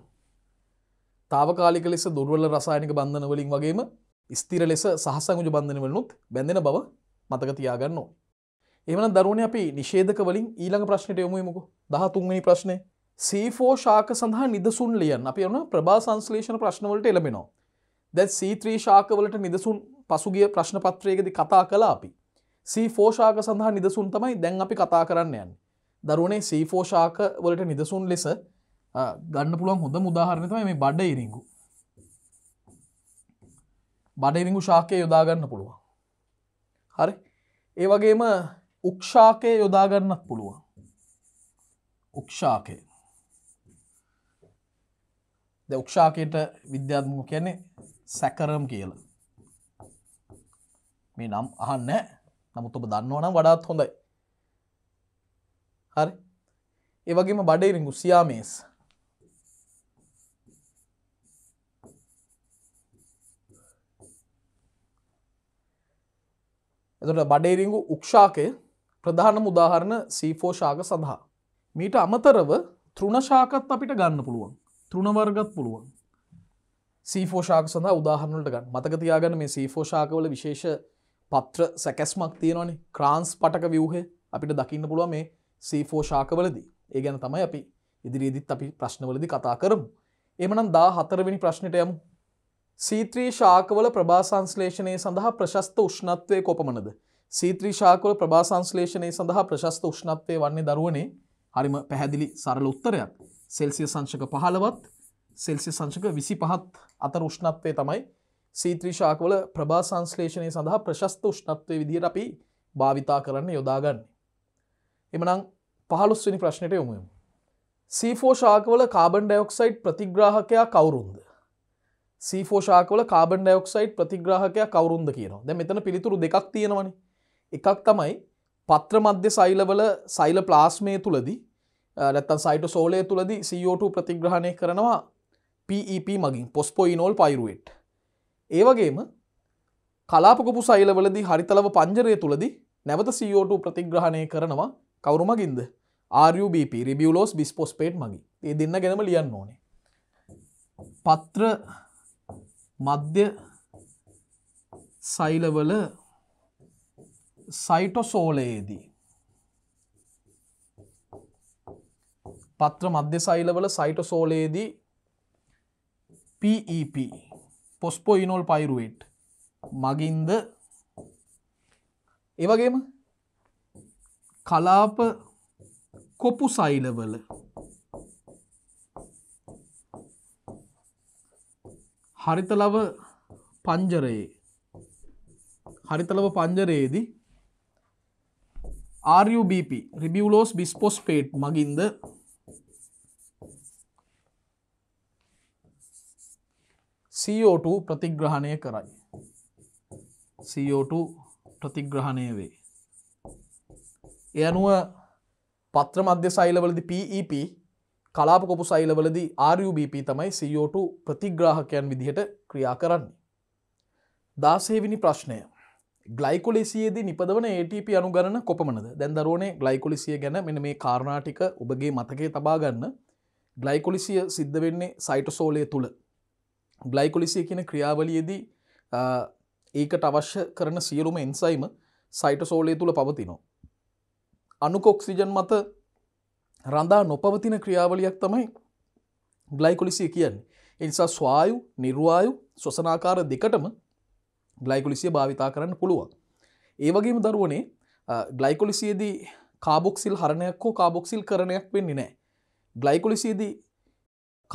තාවකාලික ලෙස දුර්වල රසායනික බන්ධන වලින් වගේම ස්ථිර ලෙස සහසංයුජ බන්ධන වලිනුත් බැඳෙන බව මතක තියාගන්න ඕනේ. එහෙමනම් දරුවනේ අපි නිෂේධක වලින් ඊළඟ ප්‍රශ්නෙට යමු යමුකෝ 13 වෙනි ප්‍රශ්නේ C4 ශාක සඳහා නිදසුන් ලියන්න අපි යනවා ප්‍රභා සංශ්ලේෂණ ප්‍රශ්න වලට එළඹෙනවා දැන් C3 ශාක වලට නිදසුන් පසුගිය ප්‍රශ්න පත්‍රයේදී කතා කළා අපි C4 ශාක සඳහා නිදසුන් තමයි දැන් අපි කතා කරන්න යන්නේ දරුවනේ C4 ශාක වලට නිදසුන් ලෙස ගන්න පුළුවන් හොඳ මුදාහරණතම මේ බඩ ඉරිංගු බඩඉරිංගු ශාකය යොදාගන්න පුළුවන් හරි ඒ වගේම උක්ෂාකය යොදාගන්නත් පුළුවන් උක්ෂාකය ද උක්ෂාකයට විද්‍යාත්මක කියන්නේ සැකරම් කියල මේ නම් අහන්න නමුත් ඔබ දන්නවනම් වඩාත් හොඳයි හරි ඒවගේම බඩ ඉරිංගු සියාමේස් එතට බඩේරිංගු උක්ෂාකය ප්‍රධානම උදාහරණ සීෆෝ ශාක සඳහා. මීට අමතරව තෘණශාකත් අපිට ගන්න පුළුවන් තෘණවර්ගත් පුළුවන් සීෆෝෂාක සඳහා උදාහරණට ගන්න මතකතියාගන්න මේ සීෆෝෂාකවල විශේෂ පත්‍ර සැකැස්මක් තියෙනවනි ක්‍රාන්ස් පටක වියහේ අපිට දකින්න පුළුව මේ සීෆෝෂාකවලදී ඒ ගැන තමයි අපි ඉදිරිදිත් අපි ප්‍රශ්නවලදි කතා කරමු එමනම් දා හතරවෙනි ප්‍රශ්නයට යමු C3 ශාකවල ප්‍රභාසංශ්ලේෂණය සඳහා ප්‍රශස්ත උෂ්ණත්වය කොපමණද? C3 ශාකවල ප්‍රභාසංශ්ලේෂණය සඳහා ප්‍රශස්ත උෂ්ණත්වය වන්නේ දරුවනේ හරිම පැහැදිලි සරල උත්තරයක්. සෙල්සියස් අංශක 15ත් සෙල්සියස් අංශක 25ත් අතර උෂ්ණත්වය තමයි C3 ශාකවල ප්‍රභාසංශ්ලේෂණය සඳහා ප්‍රශස්ත උෂ්ණත්වය විදිහට අපි භාවිතා කරන්න යොදාගන්නේ. එමනම් 15 වෙනි ප්‍රශ්නෙට යමු. C4 ශාකවල කාබන් ඩයොක්සයිඩ් ප්‍රතිග්‍රාහකයා කවුරුන්ද? සීෆෝෂාකවල කාබන් ඩයොක්සයිට් ප්‍රතිග්‍රහකයක් කවරුන්ද කියනවා දැ මෙතන පිළිතුරු දෙකක් තියෙනවන එකක් තමයි පත්‍ර මධ්‍ය සයිලවල සයිල ප්ලාස්මය තුළදී නැත්තන් සයිට සෝලය තුළද CO2 ප්‍රතිග්‍රහණය කරනවා PEP e මගින් පොස්පොයිනෝල් පයිරුවට් ඒවගේම කලාපකපු සයිලවලදී හරිතලව පංජරය තුළදී නැවත CO2 ප්‍රතිග්‍රහණය කරනවා කවරු මගින්ද RUBP රිබියලෝස් බිස්පොස්පේට් මගින් ඒ දෙන්න ගැනම ලියන්න ඕනේ පත්‍ර මධ්‍ය සෛලවල සයිටොසෝලයේදී පත්‍ර මධ්‍ය සෛලවල සයිටොසෝලයේදී PEP e පොස්පොයිනොල් පයිරුවේට් මගින්ද ඒවගේම කලාප කොපු සෛලවල හරිතලව පංජරයේ හරිතලව පංජරයේදී RUBP රිබියුලෝස් බිස්පොස්පේට් මගින්ද CO2 ප්‍රතිග්‍රහණය කරයි CO2 ප්‍රතිග්‍රහණය වේ. එ අනුව පත්‍ර මධ්‍ය සයිලවලදි PEP කලාපකොපු සයිලවලදි RUBP තමයි CO2 ප්‍රතිග්‍රාහකයන් විදිහට ක්‍රියා කරන්නේ. දාසේවිනි ප්‍රශ්නය ග්ලයිකොලිසියේදී නිපදවන ATP අනුගණන කොපමණද දැන් දරුවනේ ග්ලයිකොලිසිය ගැන මෙන්න මේ කාරණා ටික ඔබගේ මතකයේ තබා ගන්න ග්ලයිකොලිසිය සිද්ධ වෙන්නේ සයිටෝසෝලය තුල ග්ලයිකොලිසිය කියන ක්‍රියාවලියේදී ඒකට අවශ්‍ය කරන සියලුම එන්සයිම සයිටෝසෝලය තුල පවතිනවා අණුක ඔක්සිජන් මත රඳා නොපවතින ක්‍රියාවලියක් තමයි ග්ලයිකොලිසිය කියන්නේ. එනිසා ස්වායු නිර්වායු ස්වසනාකාර දෙකටම ග්ලයිකොලිසිය භාවිතා කරන්න පුළුවන්. ඒ වගේම දරුවනේ ග්ලයිකොලිසියේදී කාබොක්සිල් හරණයක් හෝ කාබොක්සිල් කරණයක් වෙන්නේ නෑ. ග්ලයිකොලිසියේදී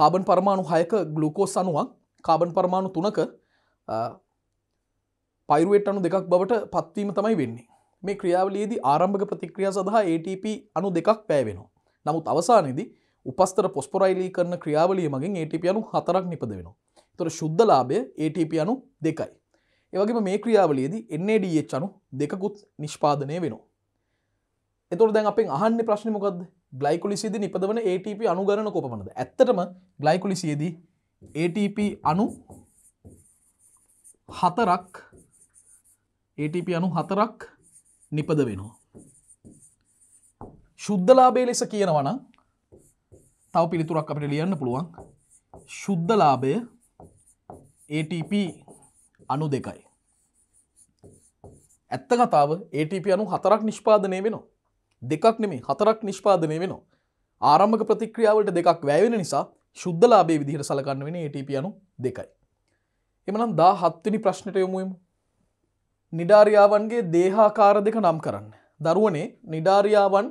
කාබන් පරමාණු හයක ගලුකෝස් අනුවක් කාබන් පරමාණු තුනක පයිරුවෙට් අනු දෙකක් බවට පත්වීම තමයි වෙන්නේ. මේ ක්‍රියාවලියේදී ආරම්භක ප්‍රතික්‍රියා සඳහා ATP අනු දෙකක් පෑවෙනවා. නමුත් අවසානයේදී උපස්තර පොස්පොරයිලී කරන ක්‍රියාවලිය මගින් ATP අණු හතරක් නිපද වෙනවා. ඒතොර ශුද්ධ ලාභය ATP අණු දෙකයි. ඒ වගේම මේ ක්‍රියාවලියේදී NADH අණු දෙකකුත් නිෂ්පාදනය වෙනවා. එතකොට දැන් අපෙන් අහන්නේ ප්‍රශ්නේ මොකද්ද? ග්ලයිකොලිසියේදී නිපදවන ATP අණු ගණන කොපමණද? ඇත්තටම ග්ලයිකොලිසියේදී ATP අණු හතරක් ATP අණු හතරක් නිපද වෙනවා. ශුද්ධලාභය ලෙස කියනවනම් තව පිළිතුරක් අපිට ලියන්න පුළුවන් ශුද්ධලාභය ATP අනු දෙකයි. ඇත්ත කතාව ATP අනු හතරක් නිෂ්පාදනය වෙනවා. දෙකක් නෙමේ හතරක් නිෂ්පාදනය වෙනවා. ආරම්භක ප්‍රතික්‍රියාවලට දෙකක් වැයවෙන නිසා ශුද්ධලාභයේ විදිහට සලකන්න වෙන ATP අනු දෙකයි. එමනම් 17 වෙනි ප්‍රශ්නට යමු වෙමු. නිඩාරියාවන්ගේ දේහාකාර දෙක නම් කරන්න. දරුවනේ නිඩාරියාවන්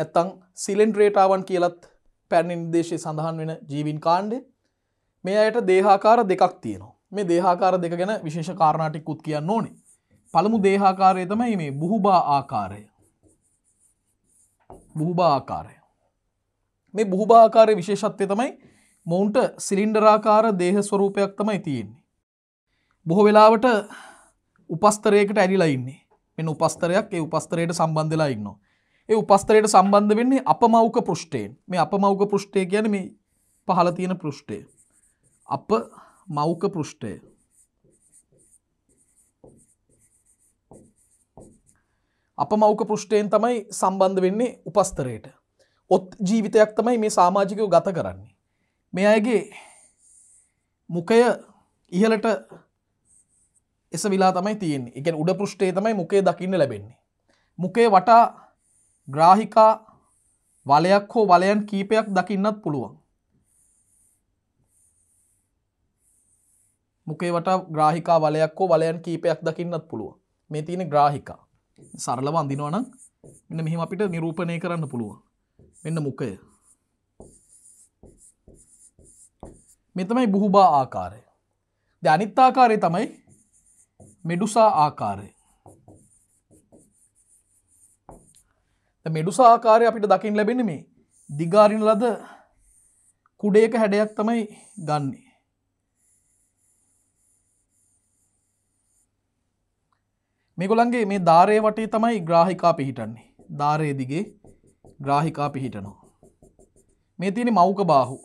නැත්තං සිලෙන්ඩ්‍රේටාවන් කියලත් පැරණි නිදේශය සඳහන් වෙන ජීවින් කාණ්ඩ මේ අයට දේහාකාර දෙකක් තියෙනවා මේ දේහාකාර දෙක ගැන විශේෂ කාරණටිකුත් කියන්න ඕනේ පළමු දේහාකාරය තමයි මේ බුහුබා ආකාරය බුහුබා ආකාරය මේ බුහුභාකාරය විශේෂත්වය තමයි මොවුන්ට සිලින්ඩරාකාර දේහ ස්වරූපයක් තමයි තියෙන්නේ. බොහෝ වෙලාවට උපස්තරයකට ඇඩිලයින්නේ මෙ උපස්තරයක් ඒ උපස්තරයට සම්බන්ධලා ඉන්නවා. ඒ උපස්තරයට සම්බන්ධ වෙන්නේ අපමෞක පෘෂ්ටයෙන් මේ අපමෞක පෘෂ්ටය ගැන මේ පහළ තියෙන පෘෂ්ටය. අප මෞක පෘෂ්ටය. අප මෞක පෘෂ්ටයෙන් තමයි සම්බන්ධ වෙන්නේ උපස්තරයට. ඔත් ජීවිතයක් තමයි මේ සාමාජිකයෝ ගත කරන්නේ. මේ අයගේ මුකය ඉහලට එස විලා තමයි තියෙන් එක උඩ පෘෂ්ටේ තමයි මුකේ දකින්න ලැබෙන්නේ. මුකේ වටා ග්‍රාහිකා වලයක් හෝ වලයන් කීපයක් දකින්නත් පුළුවන්. මුකේවට ග්‍රාහිකා වලයක් හෝ වලයන් කීපයක් දකින්නත් පුළුවන්. මේ තියෙන ග්‍රාහිකා. සරලව අඳිනවා නම් මෙන්න මෙහෙම අපිට නිරූපණය කරන්න පුළුවන්. මෙන්න මුකය. මේ තමයි බුහුබා ආකාරය. දැන් අනිත් ආකාරය තමයි මෙඩුසා ආකාරය. මෙඩුස ආකාරය අපිට දකිින් ලැබෙන මේ දිගාරින ලද කුඩේක හැඩයක් තමයි ගන්නේ. මේගොලන්ගේ මේ ධාරය වටේ තමයි ග්‍රාහිකා පිහිටන්නේ ධාරය දිගේ ග්‍රාහිකා පිහිටනවා. මේ තියෙන මෞක බාහු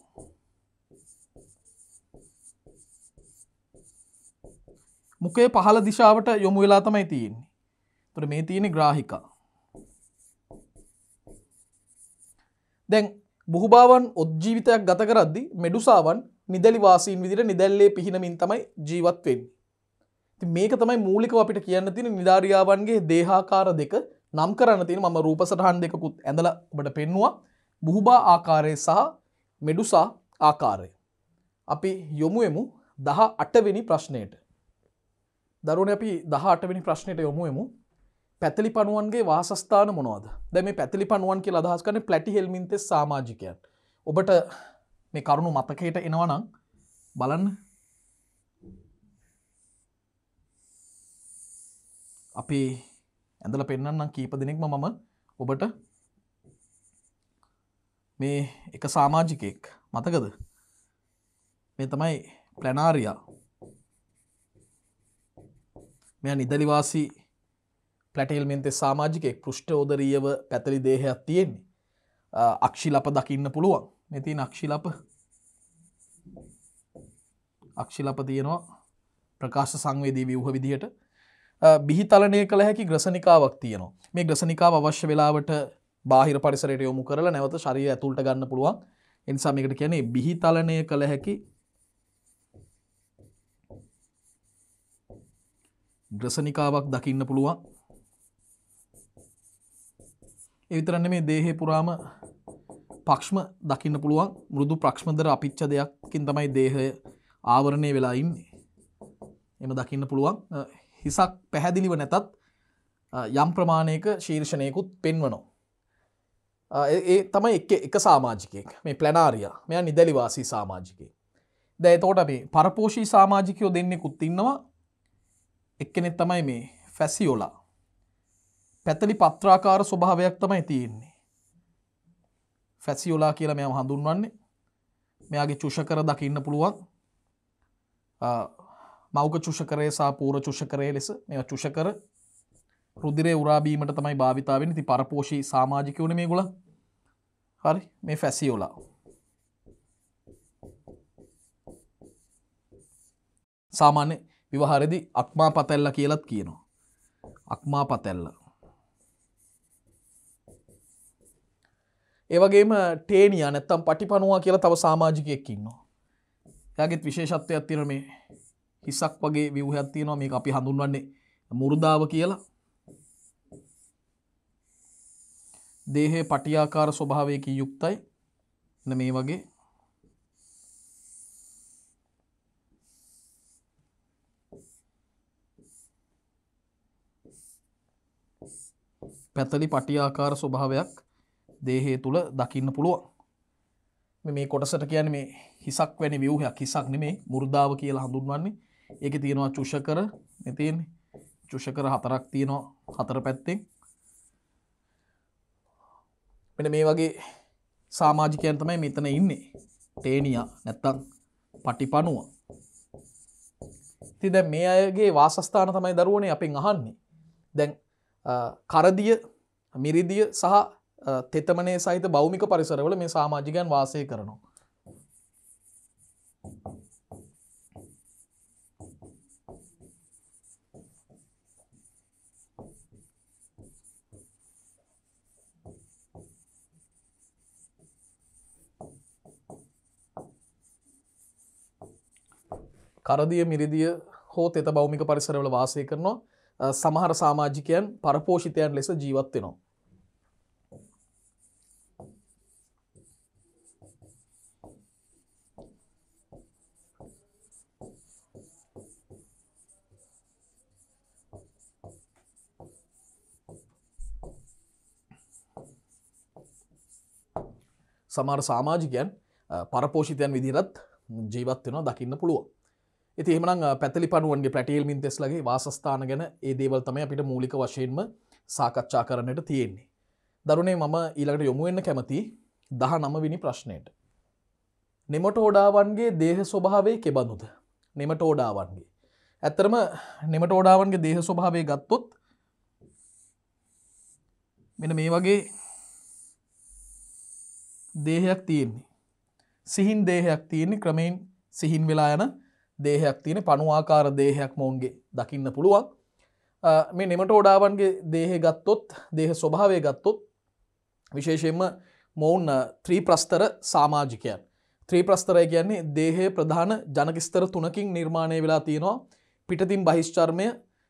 මුකේ පහළ දිශාවට යොමු වෙලා තමයි තියෙන්නේ. තොට මේ තියෙන ග්‍රාහිකා දැන් බුහුභාවන් උද්ජීවිතයක් ගත කරද්දි මෙඩුසාවන් නිදැලිවාසීන් විදිට නිදැල්ලේ පිහිනමින් තමයි ජීවත්වෙන්. ති මේක තමයි මූලික අපිට කියන්න තින නිධාරියාවන්ගේ දේහාකාර දෙක නම් කරන්න තියෙන මම රූපසටහන් දෙකුත් ඇඳල ඔබට පෙන්නවා බුහුබා ආකාරය සහ මෙඩුසා ආකාරය. අපි යොමුයමු දහ අටවෙනි ප්‍රශ්නයට. දරුණ අපි දහ අටවෙනි ප්‍රශ්නයට යොමුයමු පැතලි පනුවන්ගේ වාසස්ථාන මොනවද දැ මේ පැතිලි පනුවන් කිය අදහස් කන පලටි හෙල්මින්ත සාමාජිකයන් ඔබට මේ කරුණු මතකයට එනවනම් බලන්න අපි ඇඳල පෙන්න්නම් කීප දෙනෙක්ම මම ඔබට මේ එක සාමාජිකයෙක් මතකද මේ තමයි ප්ලැනාරයා මෙ නිදලිවාසී පලටෙල් මෙන්තේ සාමාජිකෙක් පෘෂ්ටෝදරීව පැතලි දේහයක් තියෙන්නේ. අක්ෂිලප දකින්න පුළුවන් මෙතින් අක්ෂිලප අක්ෂිලප තියෙනවා ප්‍රකාශ සංවේදී විවහ විදිහට බිහිතලනය කළ හැකි ග්‍රසනිකාවක් තියනවා මේ ග්‍රසනිකාව අවශ්‍ය වෙලාවට බාහිර පරිසරයට යොමු කරලා නැවත ශරීර ඇතුළට ගන්න පුළුවන් එනිසා මේකට කියන්නේ බිහිතලනය කළ හැකි ග්‍රසනිකාවක් දකින්න පුළුවන් ඒ විතරක් නෙමෙයි දේහේ පුරාම පක්ෂ්ම දකින්න පුළුවන් මෘදු ප්‍රක්ෂ්මදර අපිච්ච දෙයක්කින් තමයි දේහය ආවරණය වෙලා ඉන්නේ. එම දකින්න පුළුවන් හිසක් පැහැදිලිව නැතත් යම් ප්‍රමාණයක ශීර්ෂණයකුත් පෙන්වනෝ. ඒ තමයි එක සාමාජිකයෙක් මේ පලනාරයා මෙය නිදැලිවාසී සාමාජිකය. දැ එතෝට මේ පරපෝෂී සාමාජිකයෝ දෙන්නෙකුත් ඉන්නවා එක්කනෙත් තමයි මේ ෆැසිියෝලා පැතලි පත්‍රාකාර ස්වභාවයක් තමයි තියෙන්නේ. ෆැසියෝලා කියලා මෙයා හඳුන්වන්නේ. මෙයාගේ චුෂකර දකින්න පුළුවන්. මෞග චුෂකරය සහ පූර්ව චුෂකරය ලෙස මේවා චුෂකර රුදිරේ උරාබීමට තමයි භාවිතා වෙන්නේ. ඉතින් පරපෝෂී සමාජිකයෝනේ මේගොල්ලෝ. හරි මේ ෆැසියෝලා. සාමාන්‍ය විවාහරේදී අක්මා පතැල්ලා කියලත් කියනවා. අක්මා පතැල්ලා ඒවගේම ටේනිය නැත්තම් පටිපනවා කියලා තව සාමාජිකයෙක්කින්නවා. යගෙත් විශේෂත්වයක් තින මේ හිසක් වගේ විවහත්තියනවා මේ අපි හඳුන්වන්නේ මුරුදාව කියලා දේහේ පටියාකාර ස්වභාවයකින් යුක්තයි න මේ වගේ පැතලි පටියාකාර ස්වභාවයක් දේහය තුළ දකින්න පුළුවන් මේ කොටසට කියන මේ හිසක් වැනි වියහයක් හිසක් නෙමේ මුර්දාව කියලා හඳුන්වන්නේ ඒක තියෙනවා චුෂකර මෙතින් චුෂකර හතරක් තියෙනවා හතර පැත්තෙන් මෙන මේ වගේ සාමාජිකයන් තමයි මෙතන ඉන්නේ ටේනියා නැත්තම් පටිපනුව ඉතින් දැන් මේ අයගේ වාසස්ථාන තමයි දරුවනේ අපෙන් අහන්නේ දැන් කරදිය මිරිදිය සහ තෙතමනේ සහිත බෞමික පරිසරවල මේ සාමාජිකයන් වාසය කරනවා. කරදිය මිරිදිය හෝ තෙත බෞමික පරිසරවල වාසය කරනවා සමහර සාමාජිකයන් පරපෝෂිතයන් ලෙස ජීවත් වෙනවා. සමාර සාමාජිකයන් පරපෝෂිතයන් විදිරත් ජීවත්වෙන දකින්න පුළුව ඇති එමන පැතලි පනුවන්ගේ පැටේල්මින් තෙස්ලගේ වාසස්ථාන ගැන ඒ දේවල්තම අපිට මූලික වශයෙන්ම සාකච්ඡා කරන්නට තියෙන්නේ. දරුණේ මම ඊළඟට යොමුවෙන්න කැමති දහ නමවිනි ප්‍රශ්නයට. නෙමටෝඩාවන්ගේ දේහ ස්වභාවේ කෙබඳුද. නෙමටෝඩාවන්ගේ. ඇත්තරම නෙමටෝඩාවන්ගේ දේහ ස්වභාවේ ගත්තොත් මෙන මේ වගේ දේහයක් තියෙන්නේ. සිහින් දේහයක් තියෙන්නේ ක්‍රමයෙන් සිහින් වෙලා යන දේහයක් තියෙන පනුවාකාර දේහයක් මොවුන්ගේ දකින්න පුළුවන්. මේ නෙමට ෝඩාවන්ගේ දේහ ගත්තොත් දේහ ස්වභාවය ගත්තොත් විශේෂයෙන්ම මොවුන් ත්‍රී ප්‍රස්තර සාමාජිකයන්. ත්‍රී ප්‍රස්තරය කියන්නේ දේහය ප්‍රධාන ජනකිස්තර තුනකින් නිර්මාණය වෙලා තියෙනවා පිටතින් බහිශ්චර්මය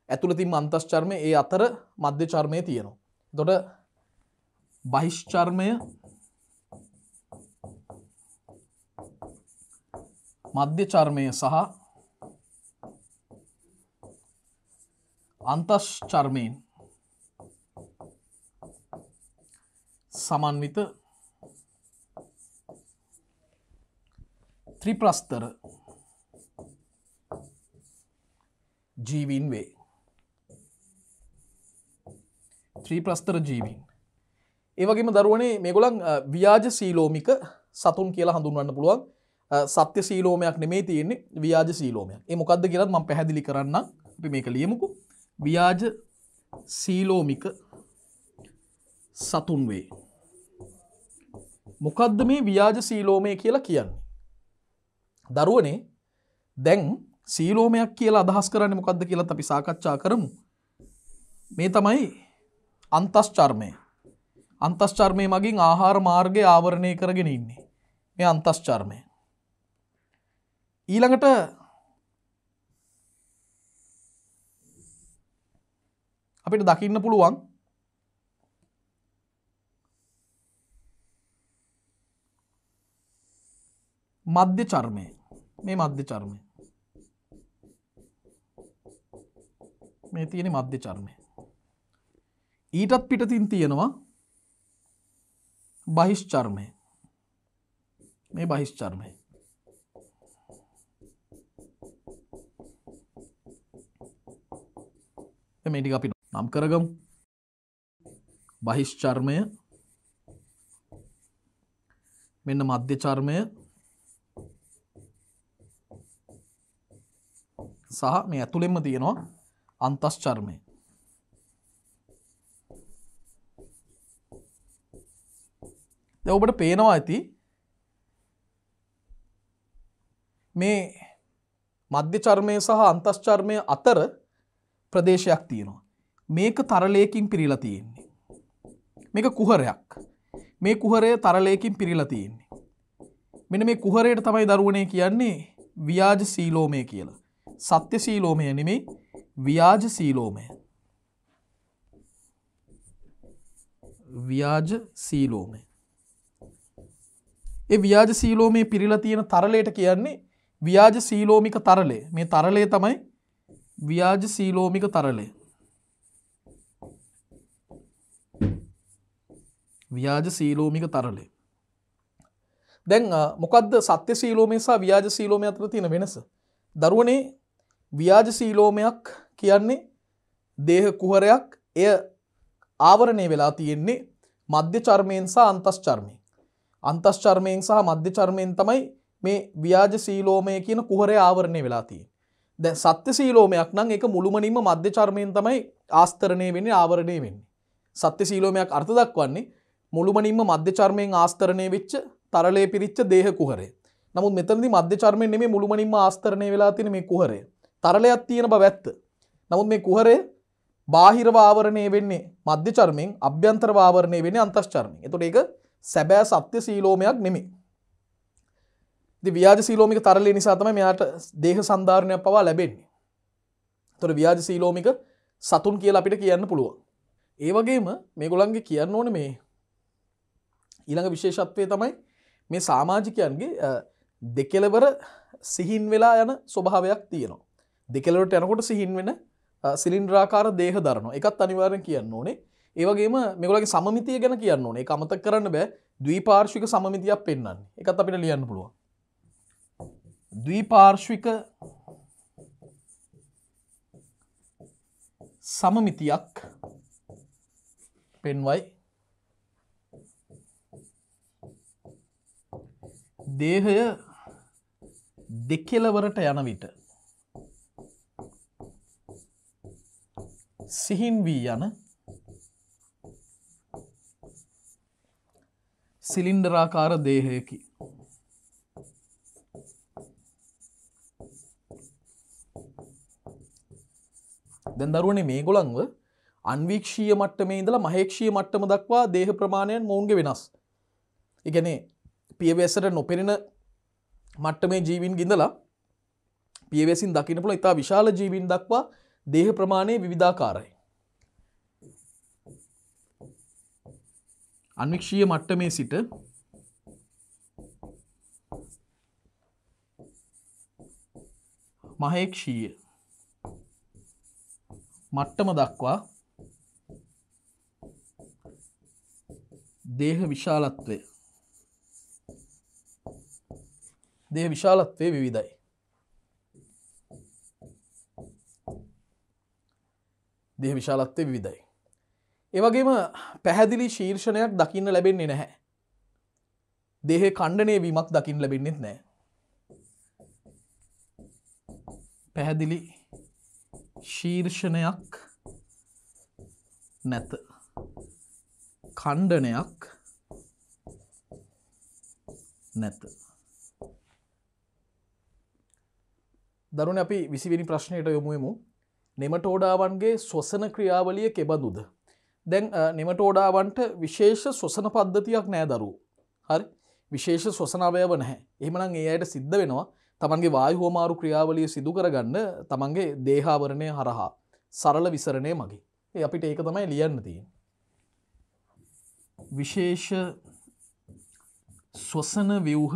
ඇතුළතින් අන්තශ්චර්මය ඒ අතර මධ්‍ය චර්මය තියෙනවා. දොට බහිශ්චර්මය මධ්‍ය චර්මය සහ අන්තස් චර්මයෙන් සමන්විත ත්‍රිප්‍රස්තර ජීවින් වේ ත්‍රීප්‍රස්තර ජීවින් ඒවගේම දරුවනේ මේගොලන් ව්‍යාජ සීලෝමික සතුන් කියලා හඳුන්වන්න පුළුවන් සත්‍ය සීලෝමයක් නෙමේ තියෙන්නේ ව්‍යාජ සීලෝමයක් ඒ මොකක්ද කියලත් මම පැහැදිලි කරන්න අපි මේක ලියමුකු ව්‍යාජ සීලෝමික සතුන් වේ මොකක්ද මේ ව්‍යාජ සීලෝමය කියලා කියන්නේ දරුවනේ දැන් සීලෝමයක් කියලා අදහස් කරන්න මොකක්ද කියලත් අපි සාකච්ඡා කරමු මේ තමයි අන්තස්චර්මය අන්තස්චර්මය මගින් ආහාර මාර්ගය ආවරණය කරගෙන ඉන්නේ මේ අන්තස්චර්මය ඊළඟට අපිට දකින්න පුළුවන් මධ්‍ය චර්මය මේ මධ්‍ය චර්මය මේ තියෙන මධ්‍ය චර්මය ඊටත් පිටතින් තියෙනවා බහිෂ්චර්මය මේ බහිෂ්චර්මය මේටි අපි නම් කරගම් බහිෂ්චර්මය මෙන්න මධ්‍ය චර්මය සහ මේ ඇතුළෙන්ම තියෙනවා අන්තස්චර්මය දැන් ඔබට පේනවා ඇති මේ මධ්‍ය චර්මය සහ අන්තස්චර්මය අතර ප්‍රදේශයක් තියෙනවා. මේක තරලයකින් පිරිලා තියෙන්නේ. මේක කුහරයක්. මේ කුහරය තරලයකින් පිරිලා තියෙන්නේ. මෙන්න මේ කුහරයට තමයි දරුවනේ කියන්නේ ව්‍යාජ සීලෝමය කියලා. සත්‍ය සීලෝමය නෙමෙයි ව්‍යාජ සීලෝමය. ව්‍යාජ සීලෝමය. ඒ ව්‍යාජ සීලෝමය පිරිලා තියෙන තරලයට කියන්නේ ව්‍යාජ සීලෝමික තරලය. මේ තරලය තමයි ව්‍යාජ සීලෝමික තරලය ව්‍යාජ සීලෝමික තරලය දැන් මොකක්ද සත්‍ය සීලෝමය සහ ව්‍යාජ සීලෝමය අතර තියෙන වෙනස දරුවනේ ව්‍යාජ සීලෝමයක් කියන්නේ දේහ කුහරයක් එය ආවරණය වෙලා තියෙන්නේ මධ්‍ය චර්මයෙන් සහ අන්තස් චර්මයෙන් අන්තස් චර්මයෙන් සහ මධ්‍ය චර්මයෙන් තමයි මේ ව්‍යාජ සීලෝමය කියන කුහරය ආවරණය වෙලා තියෙන්නේ දැ සත්‍ය සීලෝමයක් නම් එක මුළුමනින්ම මධ්‍ය චර්මයෙන් තමයි ආස්තරණය වෙන්නේ ආවරණය වෙන්නේ. සත්‍ය සීලෝමයක් අර්ථ දක්වන්නේ මුළුමනින්ම මධ්‍ය චර්මයෙන් ආස්තරණය වෙච්ච තරලේ පිරිච්ච දේහ කුහරය. නමුත් මෙතනදි මධ්‍ය චර්මය නෙමෙයි මුළුමනින්ම ආස්තරණය වෙලා තියෙන මේ කුහරය. තරලයක් තියෙන බව ඇත්ත. නමුත් මේ කුහරය බාහිරව ආවරණය වෙන්නේ මධ්‍ය චර්මයෙන් අභ්‍යන්තරව ආවරණය වෙන්නේ අන්තස් චර්මයෙන්. ඒතකොට ඒක සැබෑ සත්‍ය සීලෝමයක් නෙමෙයි. ව්‍යාජ සීලෝමික තරලය නිසා තම මෙයාට දේහ සන්ධාරණයක් පවා ලැබෙන්නේ තොර ව්‍යාජ සීලෝමික සතුන් කියල අපිට කියන්න පුළුවන් ඒ වගේම මේගොලන්ගේ කියන්න ඕන මේ ඊළඟ විශේෂත්වය තමයි මේ සාමාජිකයන්ගේ දෙකෙලවර සිහින් වෙලා යන ස්වභාවයක් තියෙනවා දෙකෙලවට යනකොට සිහින් වෙන සිලින්ද්‍රාකාර දේහ දරන එකත් අනිවාරෙන් කියන්න ඕනේ ඒවගේම මෙගොලගේ සමමිතිය ගැන කියන්න ඕනේ අමතක් කරන්න බෑ ද්වීපාර්ශික සමමිතියක් පෙන්න්න එකත් අපිට ලියන්න පුළුවන් ද්විපාර්ශ්වික සමමිතියක් පෙන්වයි දේහය දෙකෙලවරට යන විට සිහින් වී යන සිලින්ඩරාකාර දේහයකි දැන් දරුවනේ මේ ගොලන්ව අන්වීක්ෂීය මට්ටමේ ඉඳලා මහේක්ෂීය මට්ටම දක්වා දේහ ප්‍රමාණයන් මොවුන්ගේ වෙනස්. ඉගැනේ පියවැසට නොපෙනෙන මට්ටමේ ජීවින් ගිඳලා පියවෙසින් දකින පුළ ඉතා විශාල ජීවින් දක්වා දේහ ප්‍රමාණය විවිධාකාරයි. අන්වික්ෂීය මට්ටමේ සිට මහේක්ෂීය මට්ටම දක්වා දේහ විශාලත්වය දේහ විශාලත්වය විවිධයි. දේහ විශාලත්වය විවිධයි. ඒවගේම පැහැදිලි ශීර්ෂණයක් දකින්න ලැබෙන්නේ නැහැ. දේහ කණ්ඩනය වීමක් දකිින් ලැබෙන්න්නෙත් නෑ. පැහැදිලි ශීර්ෂණයක් නැත කණ්ඩනයක් නැත දරුණ අපි විසිවිනි ප්‍රශ්නයට යොමුයමු නෙමටෝඩාවන්ගේ ස්වසන ක්‍රියාවලිය කෙබඳුද. දැන් නෙමටෝඩාවන්ට විශේෂ ස්වසන පද්ධතියක් නෑ දරු. හරි විශේෂ ස්වසනාවයව නැහැ එහමනම් ඒ අයට සිද්ධ වෙනවා තමන්ගේ වායහෝමාරු ක්‍රියාවලිය සිදු කරගන්න තමන්ගේ දේහාවරණය හරහා සරල විසරණය මගේ. ඒ අපිට ඒක තමයි ලියන්න තියෙන්. විශේෂ ස්වසන ව්‍යවහ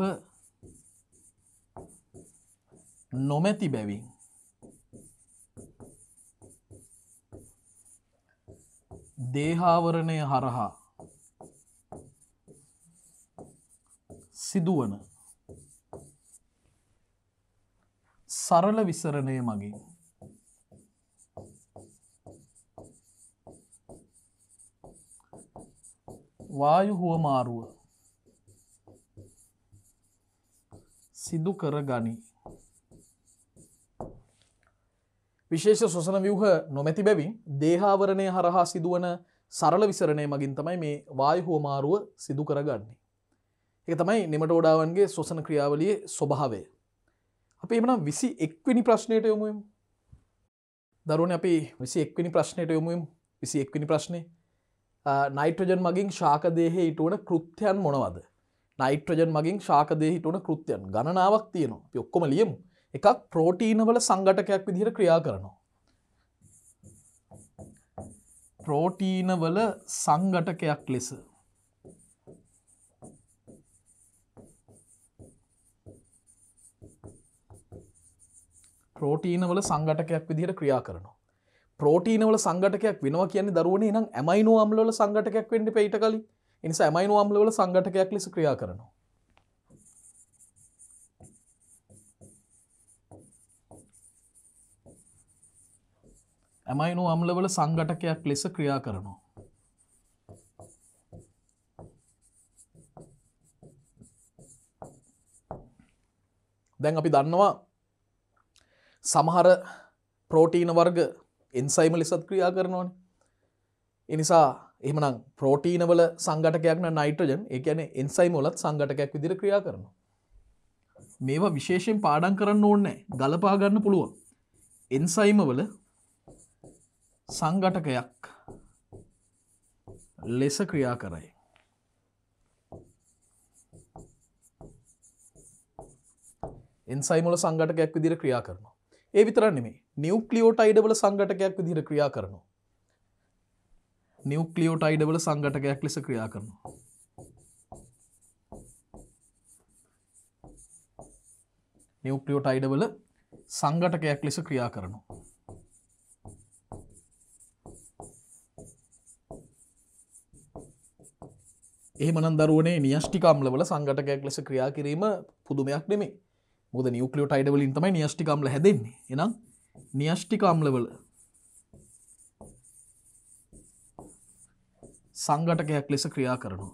නොමැති බැවින්. දේහාවරණය හරහා සිදුවන සරල විසරණය මගින්. වායු හුවමාරුව සිදු කර ගනි. විශේෂ සොසන ව්‍යහ නොමැති බැවින් දේහාවරණය හරහා සිදුවන සරල විසරණය මගින් තමයි මේ වායහෝමාරුව සිදු කරගන්නේ. එක තමයි නිමට ෝඩාවන්ගේ සොසන ක්‍රියාවලිය ස්වභාවේ. අපේ එමන විසි එක්විනි ප්‍රශ්නයට යොමුම් දරුණ අපි විසි එක්විනි ප්‍රශ්නයට යොමුම් විසි එක්විනි ප්‍රශ්නය නයිට්‍රජන් මගින් ශාකදේහෙ ඉටුවන කෘත්‍යයන් මොනවද නයිට්‍රජන් මගින් ශාකදේ හිටුවන කෘත්‍යයන් ගණනාවක් තියෙනවා යොක්කොම ලියමු එකක් ප්‍රෝටීනවල සංගටකයක් විදිහට ක්‍රියා කරනවා ප්‍රෝටීනවල සංගටකයක් ලෙස ප්‍රෝටීනවල සංගටකයක් විදිහට ක්‍රියා කරනවා. ප්‍රෝටීනවල සංගටකයක් වෙනවා කියන්නේ දරුවනේ නම් ඇමයිනෝ අම්ලවල සංගටකයක් වෙන්න පෙයිට කලින්. ඒ නිසා ඇමයිනෝ අම්ලවල සංගටකයක් ලෙස ක්‍රියා කරනවා. ඇමයිනෝ අම්ලවල සංගටකයක් ලෙස ක්‍රියා කරනවා. දැන් අපි දන්නවා සමහර ප්‍රෝටීන වර්ග එන්සයිම ලෙසත් ක්‍රියා කරනවාන. එනිසා එමනම් ප්‍රෝටීනවල සංගටකයක්න නයිට්‍රජන් එකන එන්සයිමෝලත් සංගටකයක් විදිර ක්‍රියා කරනවා. මේවා විශේෂයෙන් පාඩන් කරන්න ඕන්නෑ ගලපාගන්න පුළුවන්. එන්සයිමවල සංගටකයක් ලෙස ක්‍රියා කරයි. එන්සයිමල සංගටකයක් විදිර ක්‍රියා කරනවා. ඒ විතරන්නෙමේ නිියවක්ලියෝට අයිඩවල සංගටකයක් විදිර ක්‍රියා කරනු. නිියවක්ලියෝට අයිඩවල සංගටකයක් ලෙස ක්‍රියා කරනු. නිියවක්ලියෝට අයිඩවල සංගටකයක් ලෙස ක්‍රියා කරනු. එහමන දරුවනේ නිියෂ්ටිකම්ලවල සංගටකයක් ලෙස ක්‍රියා කිරීම පුදුමයක් නෙමේ මොද නිියවක්ලියෝටයිඩවලින් තමයි නිියෂ්ටිකම්ල හැදෙන්නේ එනම් නිියෂ්ටිකම්ලවල සංගටකයක් ලෙස ක්‍රියා කරනවා.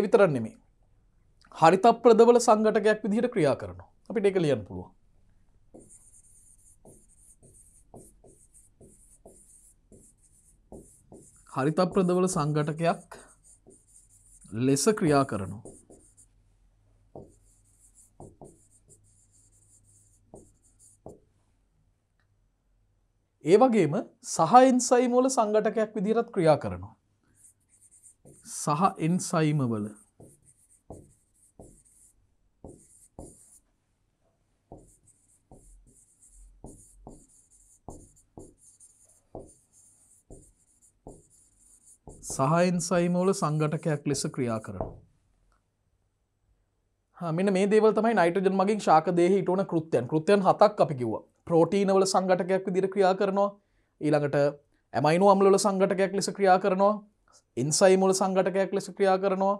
එවිතරන් නෙමේ හරිතප්‍රදවල සංගටකයක් විදිහට ක්‍රියා කරනවා අපිට එක ලියන්න පුළුවන් හරිතප්‍රදවල සංගටකයක් ලෙස ක්‍රියා කරනු. ඒ වගේම සහ එන්සයිමෝල සංගටකයක් විදිරත් ක්‍රියා කරනවා. සහ එන්සයිමවල සහයෙන් සහිමෝල සංගටකයක් ලෙස ක්‍රියා කරනවා. මෙන්න මේ දේවල් තමයි නයිට්‍රජන් මගින් ශාක දේහි ඊටෝන කෘත්‍යයන්. කෘත්‍යයන් හතක් අපි කිව්වා. ප්‍රෝටීන වල සංගටකයක් විදිහට ක්‍රියා කරනවා. ඊළඟට ඇමයිනෝ අම්ල වල සංගටකයක් ලෙස ක්‍රියා කරනවා. එන්සයිම් වල සංගටකයක් ලෙස ක්‍රියා කරනවා.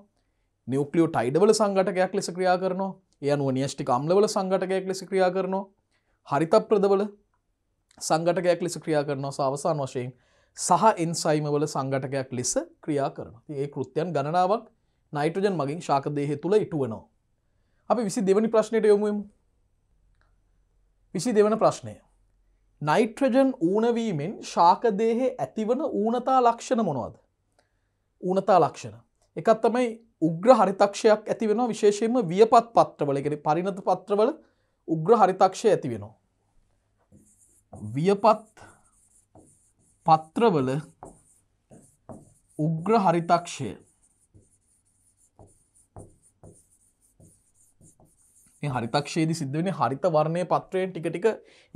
නියුක්ලියෝටයිඩ වල සංගටකයක් ලෙස ක්‍රියා කරනවා. ඒ අනුව නියෂ්ටික අම්ල වල සංගටකයක් ලෙස ක්‍රියා කරනවා. හරිත ප්‍රදවල සංගටකයක් ලෙස ක්‍රියා කරනවා. සවසාන වශයෙන් සහ එන්සයිමවල සංගටකයක් ලෙස ක්‍රියා කරන ඒ කෘත්‍යයන් ගණනාවක් නයිට්‍රජන් මගින් ශාකදේහය තුළ ඉටුවනවා. අපි විසි දෙවනි ප්‍රශ්නයට යොමුමු විසි දෙවන ප්‍රශ්නය. නයිට්‍රජන් ඌනවීමෙන් ශාකදේහේ ඇතිවන ඌනතා ලක්ෂණ මොනවද. ඌනතා ලක්ෂණ. එකත් තමයි උග්‍ර හරිතක්ෂයක් ඇති වෙන විශේෂයෙන්ම වියපත් පත්‍රවලගෙන පරිණත පත්‍රවල උග්‍ර හරිතක්ෂය ඇති වෙනවා. වියපත් පත්‍රවල උග්‍ර හරිතක්ෂය හරිතක්ෂේදි සිද්ධ වෙන හරිත වර්ණය පත්‍රයෙන් ටික ටික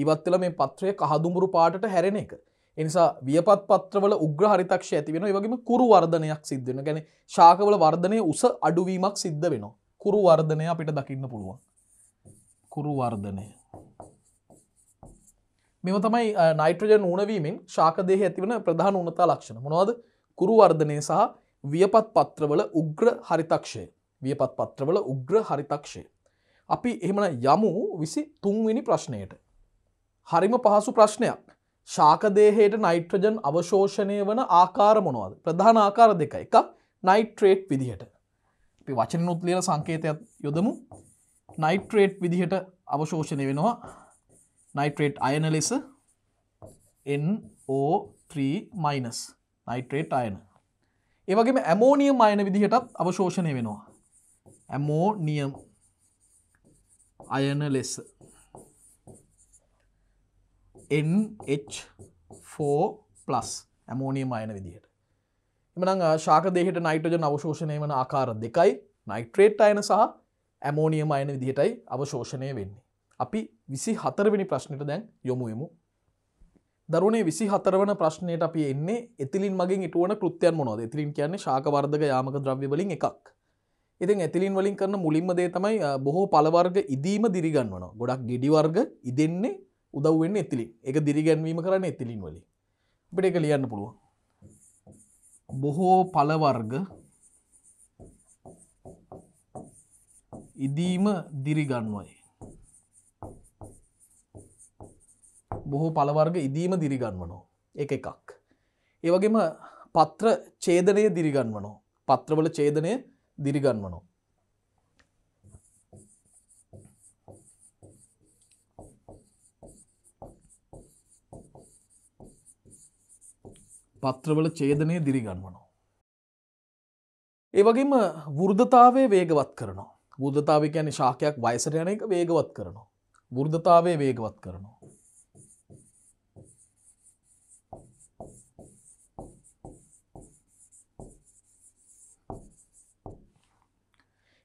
ඉවත්වෙල මේ පත්‍රය කහදුමුරු පාටට හැරෙන එක. එනිසා වියපත් පත්‍රවල උග්‍ර හරිතක්ෂ ඇති වෙන වගේම කුරු වර්ධනයක් සිද්ධ වෙන ගැන ශාකවල වර්ධනය උස අඩුවීමක් සිද්ධ වෙනවා. කුරු වර්ධනය අපිට දකින්න පුළුවන්. කුරු වර්ධනය. මෙම තමයි නයිට්‍රජන් ඌනවීමෙන් ශාකදේහ ඇතිවන ප්‍රධාන උනතා ලක්ෂණ මොනවද කුරුවර්ධනය සහ වියපත් පත්‍රවල උග්‍ර හරිතක්ෂය වියපත් පත්‍රවල උග්‍ර හරිතක්ෂය. අපි එහෙමන යමු විසි තුන්වෙනි ප්‍රශ්නයට. හරිම පහසු ප්‍රශ්නයක් ශාකදේහයට නයිට්‍රජන් අවශෝෂණය වන ආකාර මොනවද ප්‍රධාන ආකාර දෙක එක නයිට්‍රේට් විදිහට අපි වචන උත්ලියල සංකේතයක් යොදමු නයිට්‍රේට් විදිහට අවශෝෂණය වෙනවා nitrate අයන ලෙස NO3- nitrate අයන. ඒ වගේම ඇමෝනියම් අයන විදිහටත් අවශෝෂණය වෙනවා. ඇමෝනියම් අයන ලෙස NH4+ ඇමෝනියම් අයන විදිහට. එමනම් ශාක දෙහට නයිට්‍රජන් අවශෝෂණය වන ආකාර දෙකයි නයිට්‍රේට් අයන සහ ඇමෝනියම් අයන විදිහටයි අවශෝෂණය වෙන්නේ. අපි විසි හතරවෙනි ප්‍රශ්නයට දැන් යොමුයමු. දරුණේ විසි හතරවන ප්‍රශ්නයට අපි එන්නේ එතිලින් මගින් ඉටුවන කෘත්‍යයන් මොනෝද එතිලින් කියන්නේ ශාකවර්ධක යාමක ද්‍රව්‍යවලින් එකක්. ඉතින් එතිලින් වලින් කරන මුලින්ම දේ තමයි බොහෝ පළවර්ග ඉදීම දිරිගන්වනවා. ගොඩක් ගෙඩි වර්ග ඉදෙන්නේ උදව් වෙන්නේ එතිලින්. ඒක දිරිගැන්වීම කරන්නේ එතිලින් වලින්. අපිට ඒක ලියන්න පුළුවන්. බොහෝ පළවර්ග ඉදීම දිරිගන්වයි. බොහෝ පළවර්ග ඉදීම දිරිගන්වනෝ එක එකක්. ඒවගේම පත්‍ර චේදනය දිරිගන්වනෝ පත්‍රවල චේදනය දිරිගන්වනෝ. පත්‍රවල චේදනය දිරිගන්වනෝ. ඒවගේම වෘර්ධතාවය වේගවත් කරනවා. බුද්ධතාව කියන්නේ ශාකයක් වයසට යන එක වේගවත් කරනවා. වෘර්ධතාවය වේගවත් කරනවා.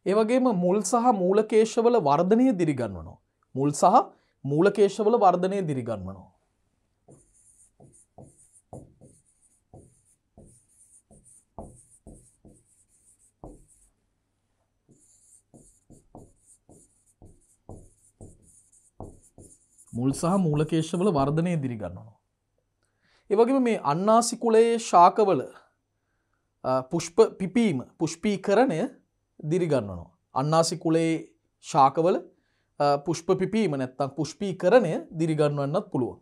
ඒවගේම මුල් සහ මූලකේශවල වර්ධනය දිරිගන්වනවා. මුල් සහ මූලකේශවල වර්ධනය දිරිගන්වනවා. මුල් සහ මූලකේශවල වර්ධනය දිරිගන්නවා. ඒවගේම මේ අන්නාසිකුලයේ ශාකවල පුෂ්ප පිපීම පුෂ්පී කරණය දිරිගන්නනවා. අන්නාසි කුලේ ශාකවල පුෂ්ප පිපීම නැත්තම් පුෂ්පී කරණය දිරිගන්නවන්නත් පුළුවන්.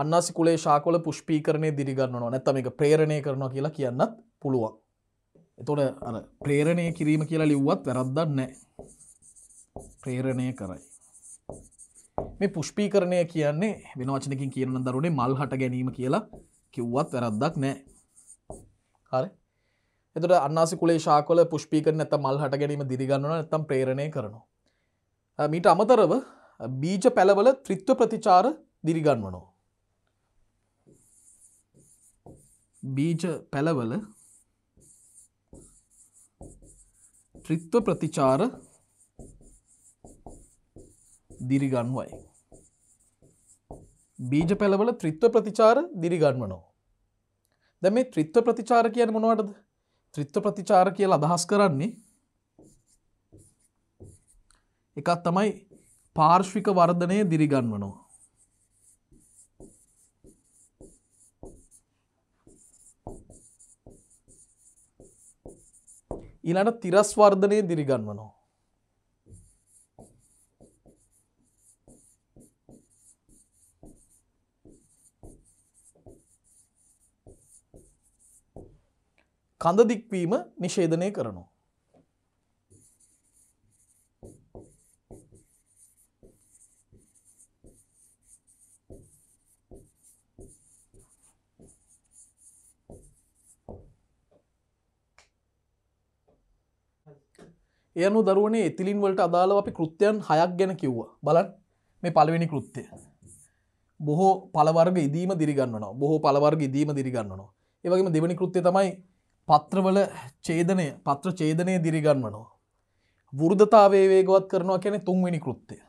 අන්නාසි කුලේ ශාකොල පුෂ්පීකරණය දිරිගන්නවා නැත්තම එක ප්‍රේරණය කරනවා කියලා කියන්නත් පුළුවන්. එතොට ප්‍රේරණය කිරීම කියලා ලිව්වත් වැරද්දන්න නෑ. ප්‍රේරණය කරයි. මේ පුෂ්පීකරණය කියන්නේ වෙන වචනකින් කියන දරුණේ මල් හට ගැනීම කියලා කිව්වත් වැරද්දක් නෑ. හරි එතට අන්නාසි කුලේ ශාකොල පුෂ්පිකරන ඇත මල් හට ගැනීම දිරිගන්නන ඇතම් ප්‍රේරණය කරනවා. මීට අමතරව බීජ පැලවල ත්‍රිත්ව ප්‍රතිචාර දිරිගන්වනෝ. බීජ පැලවල ත්‍රිත්ව ප්‍රතිචාර දිරිගන්වයි. බීජ පැලවල ත්‍රිත්ව ප්‍රතිචාර දිරිගන්වනවා. දැන් මේ ත්‍රිත්ව ප්‍රතිචාර කියන්නේ මොනවටද? ත්‍රිත්ව ප්‍රතිචාර කියලා අදහස් කරන්නේ එකක් තමයි පාර්ශ්වික වර්ධනය දිරිගන්වනවා. ඊළඟට තිරස්වර්ධනය දිරිගන්වනවා. කඳ දික්වීම නිෂේධනය කරනවා. යනු දරුවනේ ඉතිලින් වලට අදාළව අපි කෘත්‍යයන් හයක් ගැන කිව්වා බලන් මේ පළවෙනි කෘත්‍යය බොහෝ පළවර්ග ඉදීම දිරිගන්නවා බොහෝ පළවර්ග ඉදීම දිරිගන්නවා ඒ වගේම දෙවෙනි කෘත්‍යය තමයි පත්‍රවල ඡේදනය පත්‍ර ඡේදනය දිරිගන්වනවා වෘද්ධතාවයේ වේගවත් කරනවා කියන්නේ තුන්වෙනි කෘත්‍යය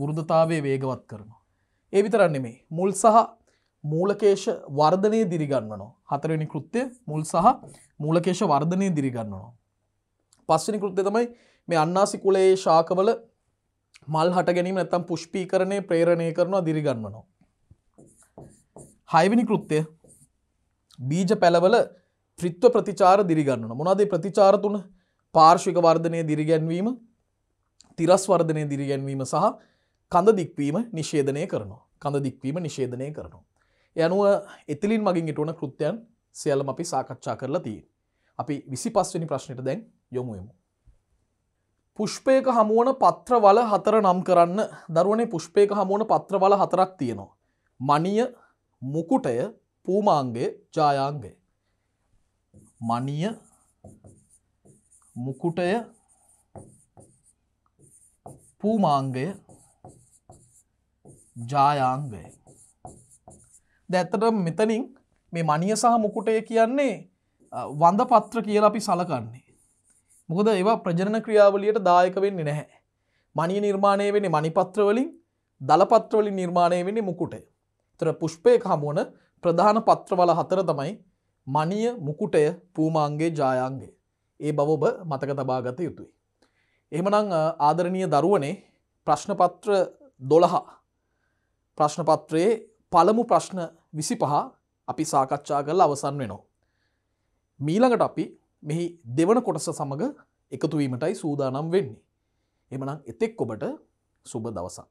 වෘද්ධතාවයේ වේගවත් කරනවා ඒ විතරක් නෙමෙයි මුල් සහ මූලකේශ වර්ධනය දිරිගන්වනවා හතරවෙනි කෘත්‍යය මුල් සහ මූලකේශ වර්ධනය දිරිගන්වනවා පස්වනි කෘත්‍ය තමයි මේ අන්නාසි කුලයේ ශාකවල මල් හට ගැනීම නැත්තම් පුෂ්පී කරණය ප්‍රේරණය කරනවා දිරිගන්වනවා. හයවිනි කෘත්‍යය බීජ පැලවල ත්‍රිත්ව ප්‍රතිචාර දිරිගන්නන මොනදේ ප්‍රතිචාර තුන පාර්ශික වර්ධනය දිරිගැන්වීම තිරස් වර්ධනය දිරිගැන්වීම සහ කඳ දික්වීම නිශේධනය කරනවා කඳ දික්වීම නිශේධනය කරනවා. යනුව එතිලින් මගින් ඉටුවන කෘත්‍යයන් සියල්ලම අපි සාකච්ඡා කරලා තිය. අපි විසි පස්වනි ප්‍රශ්නයට දැන් යොමුයමු. පුෂ්පයක හමුවන පත්‍රවල හතර නම් කරන්න දරුවනේ පුෂ්පයක හමුවන පත්‍රවල හතරක් තියෙනවා. මනිය මුකුටය පූමාන්ගේ ජායාන්ගේ. මනිය මුකුටය පූමාංගය ජායාංගය. දැත්තට මෙතනින් මේ මනිය සහ මුකුටය කියන්නේ වඳ පත්‍ර කියලා අපි සලකන්නේ. මොකද ඒවා ප්‍රජනන ක්‍රියාවලියට දායක වෙන්නේ නැහැ. මනිය නිර්මාණය වෙන්නේ මනිපත්‍රවලින් දලපත්‍රවලින් නිර්මාණය වෙන්නේ මුකුටය. තර පුෂ්පයක හමුවන ප්‍රධාන පත්‍රවල හතර තමයි මනිය මුකුටය පූමාන්ගේ ජායන්ගේ. ඒ බව ඔබ මතක තබාගත යුතුයි. එහෙමනම් ආදරණීය දරුවනේ ප්‍රශ්නපත්‍ර දොළහා ප්‍රශ්නපත්‍රයේ පළමු ප්‍රශ්න විසි පහ අපි සාකච්ඡා කරලා අවසන් වෙනවා. මීළඟට අපි මෙහි දෙවන කොටස සමඟ එකතුවීමටයි සූදානම් වෙන්නේ. එමනම් එතෙක් ඔබට සුබ දවසක්.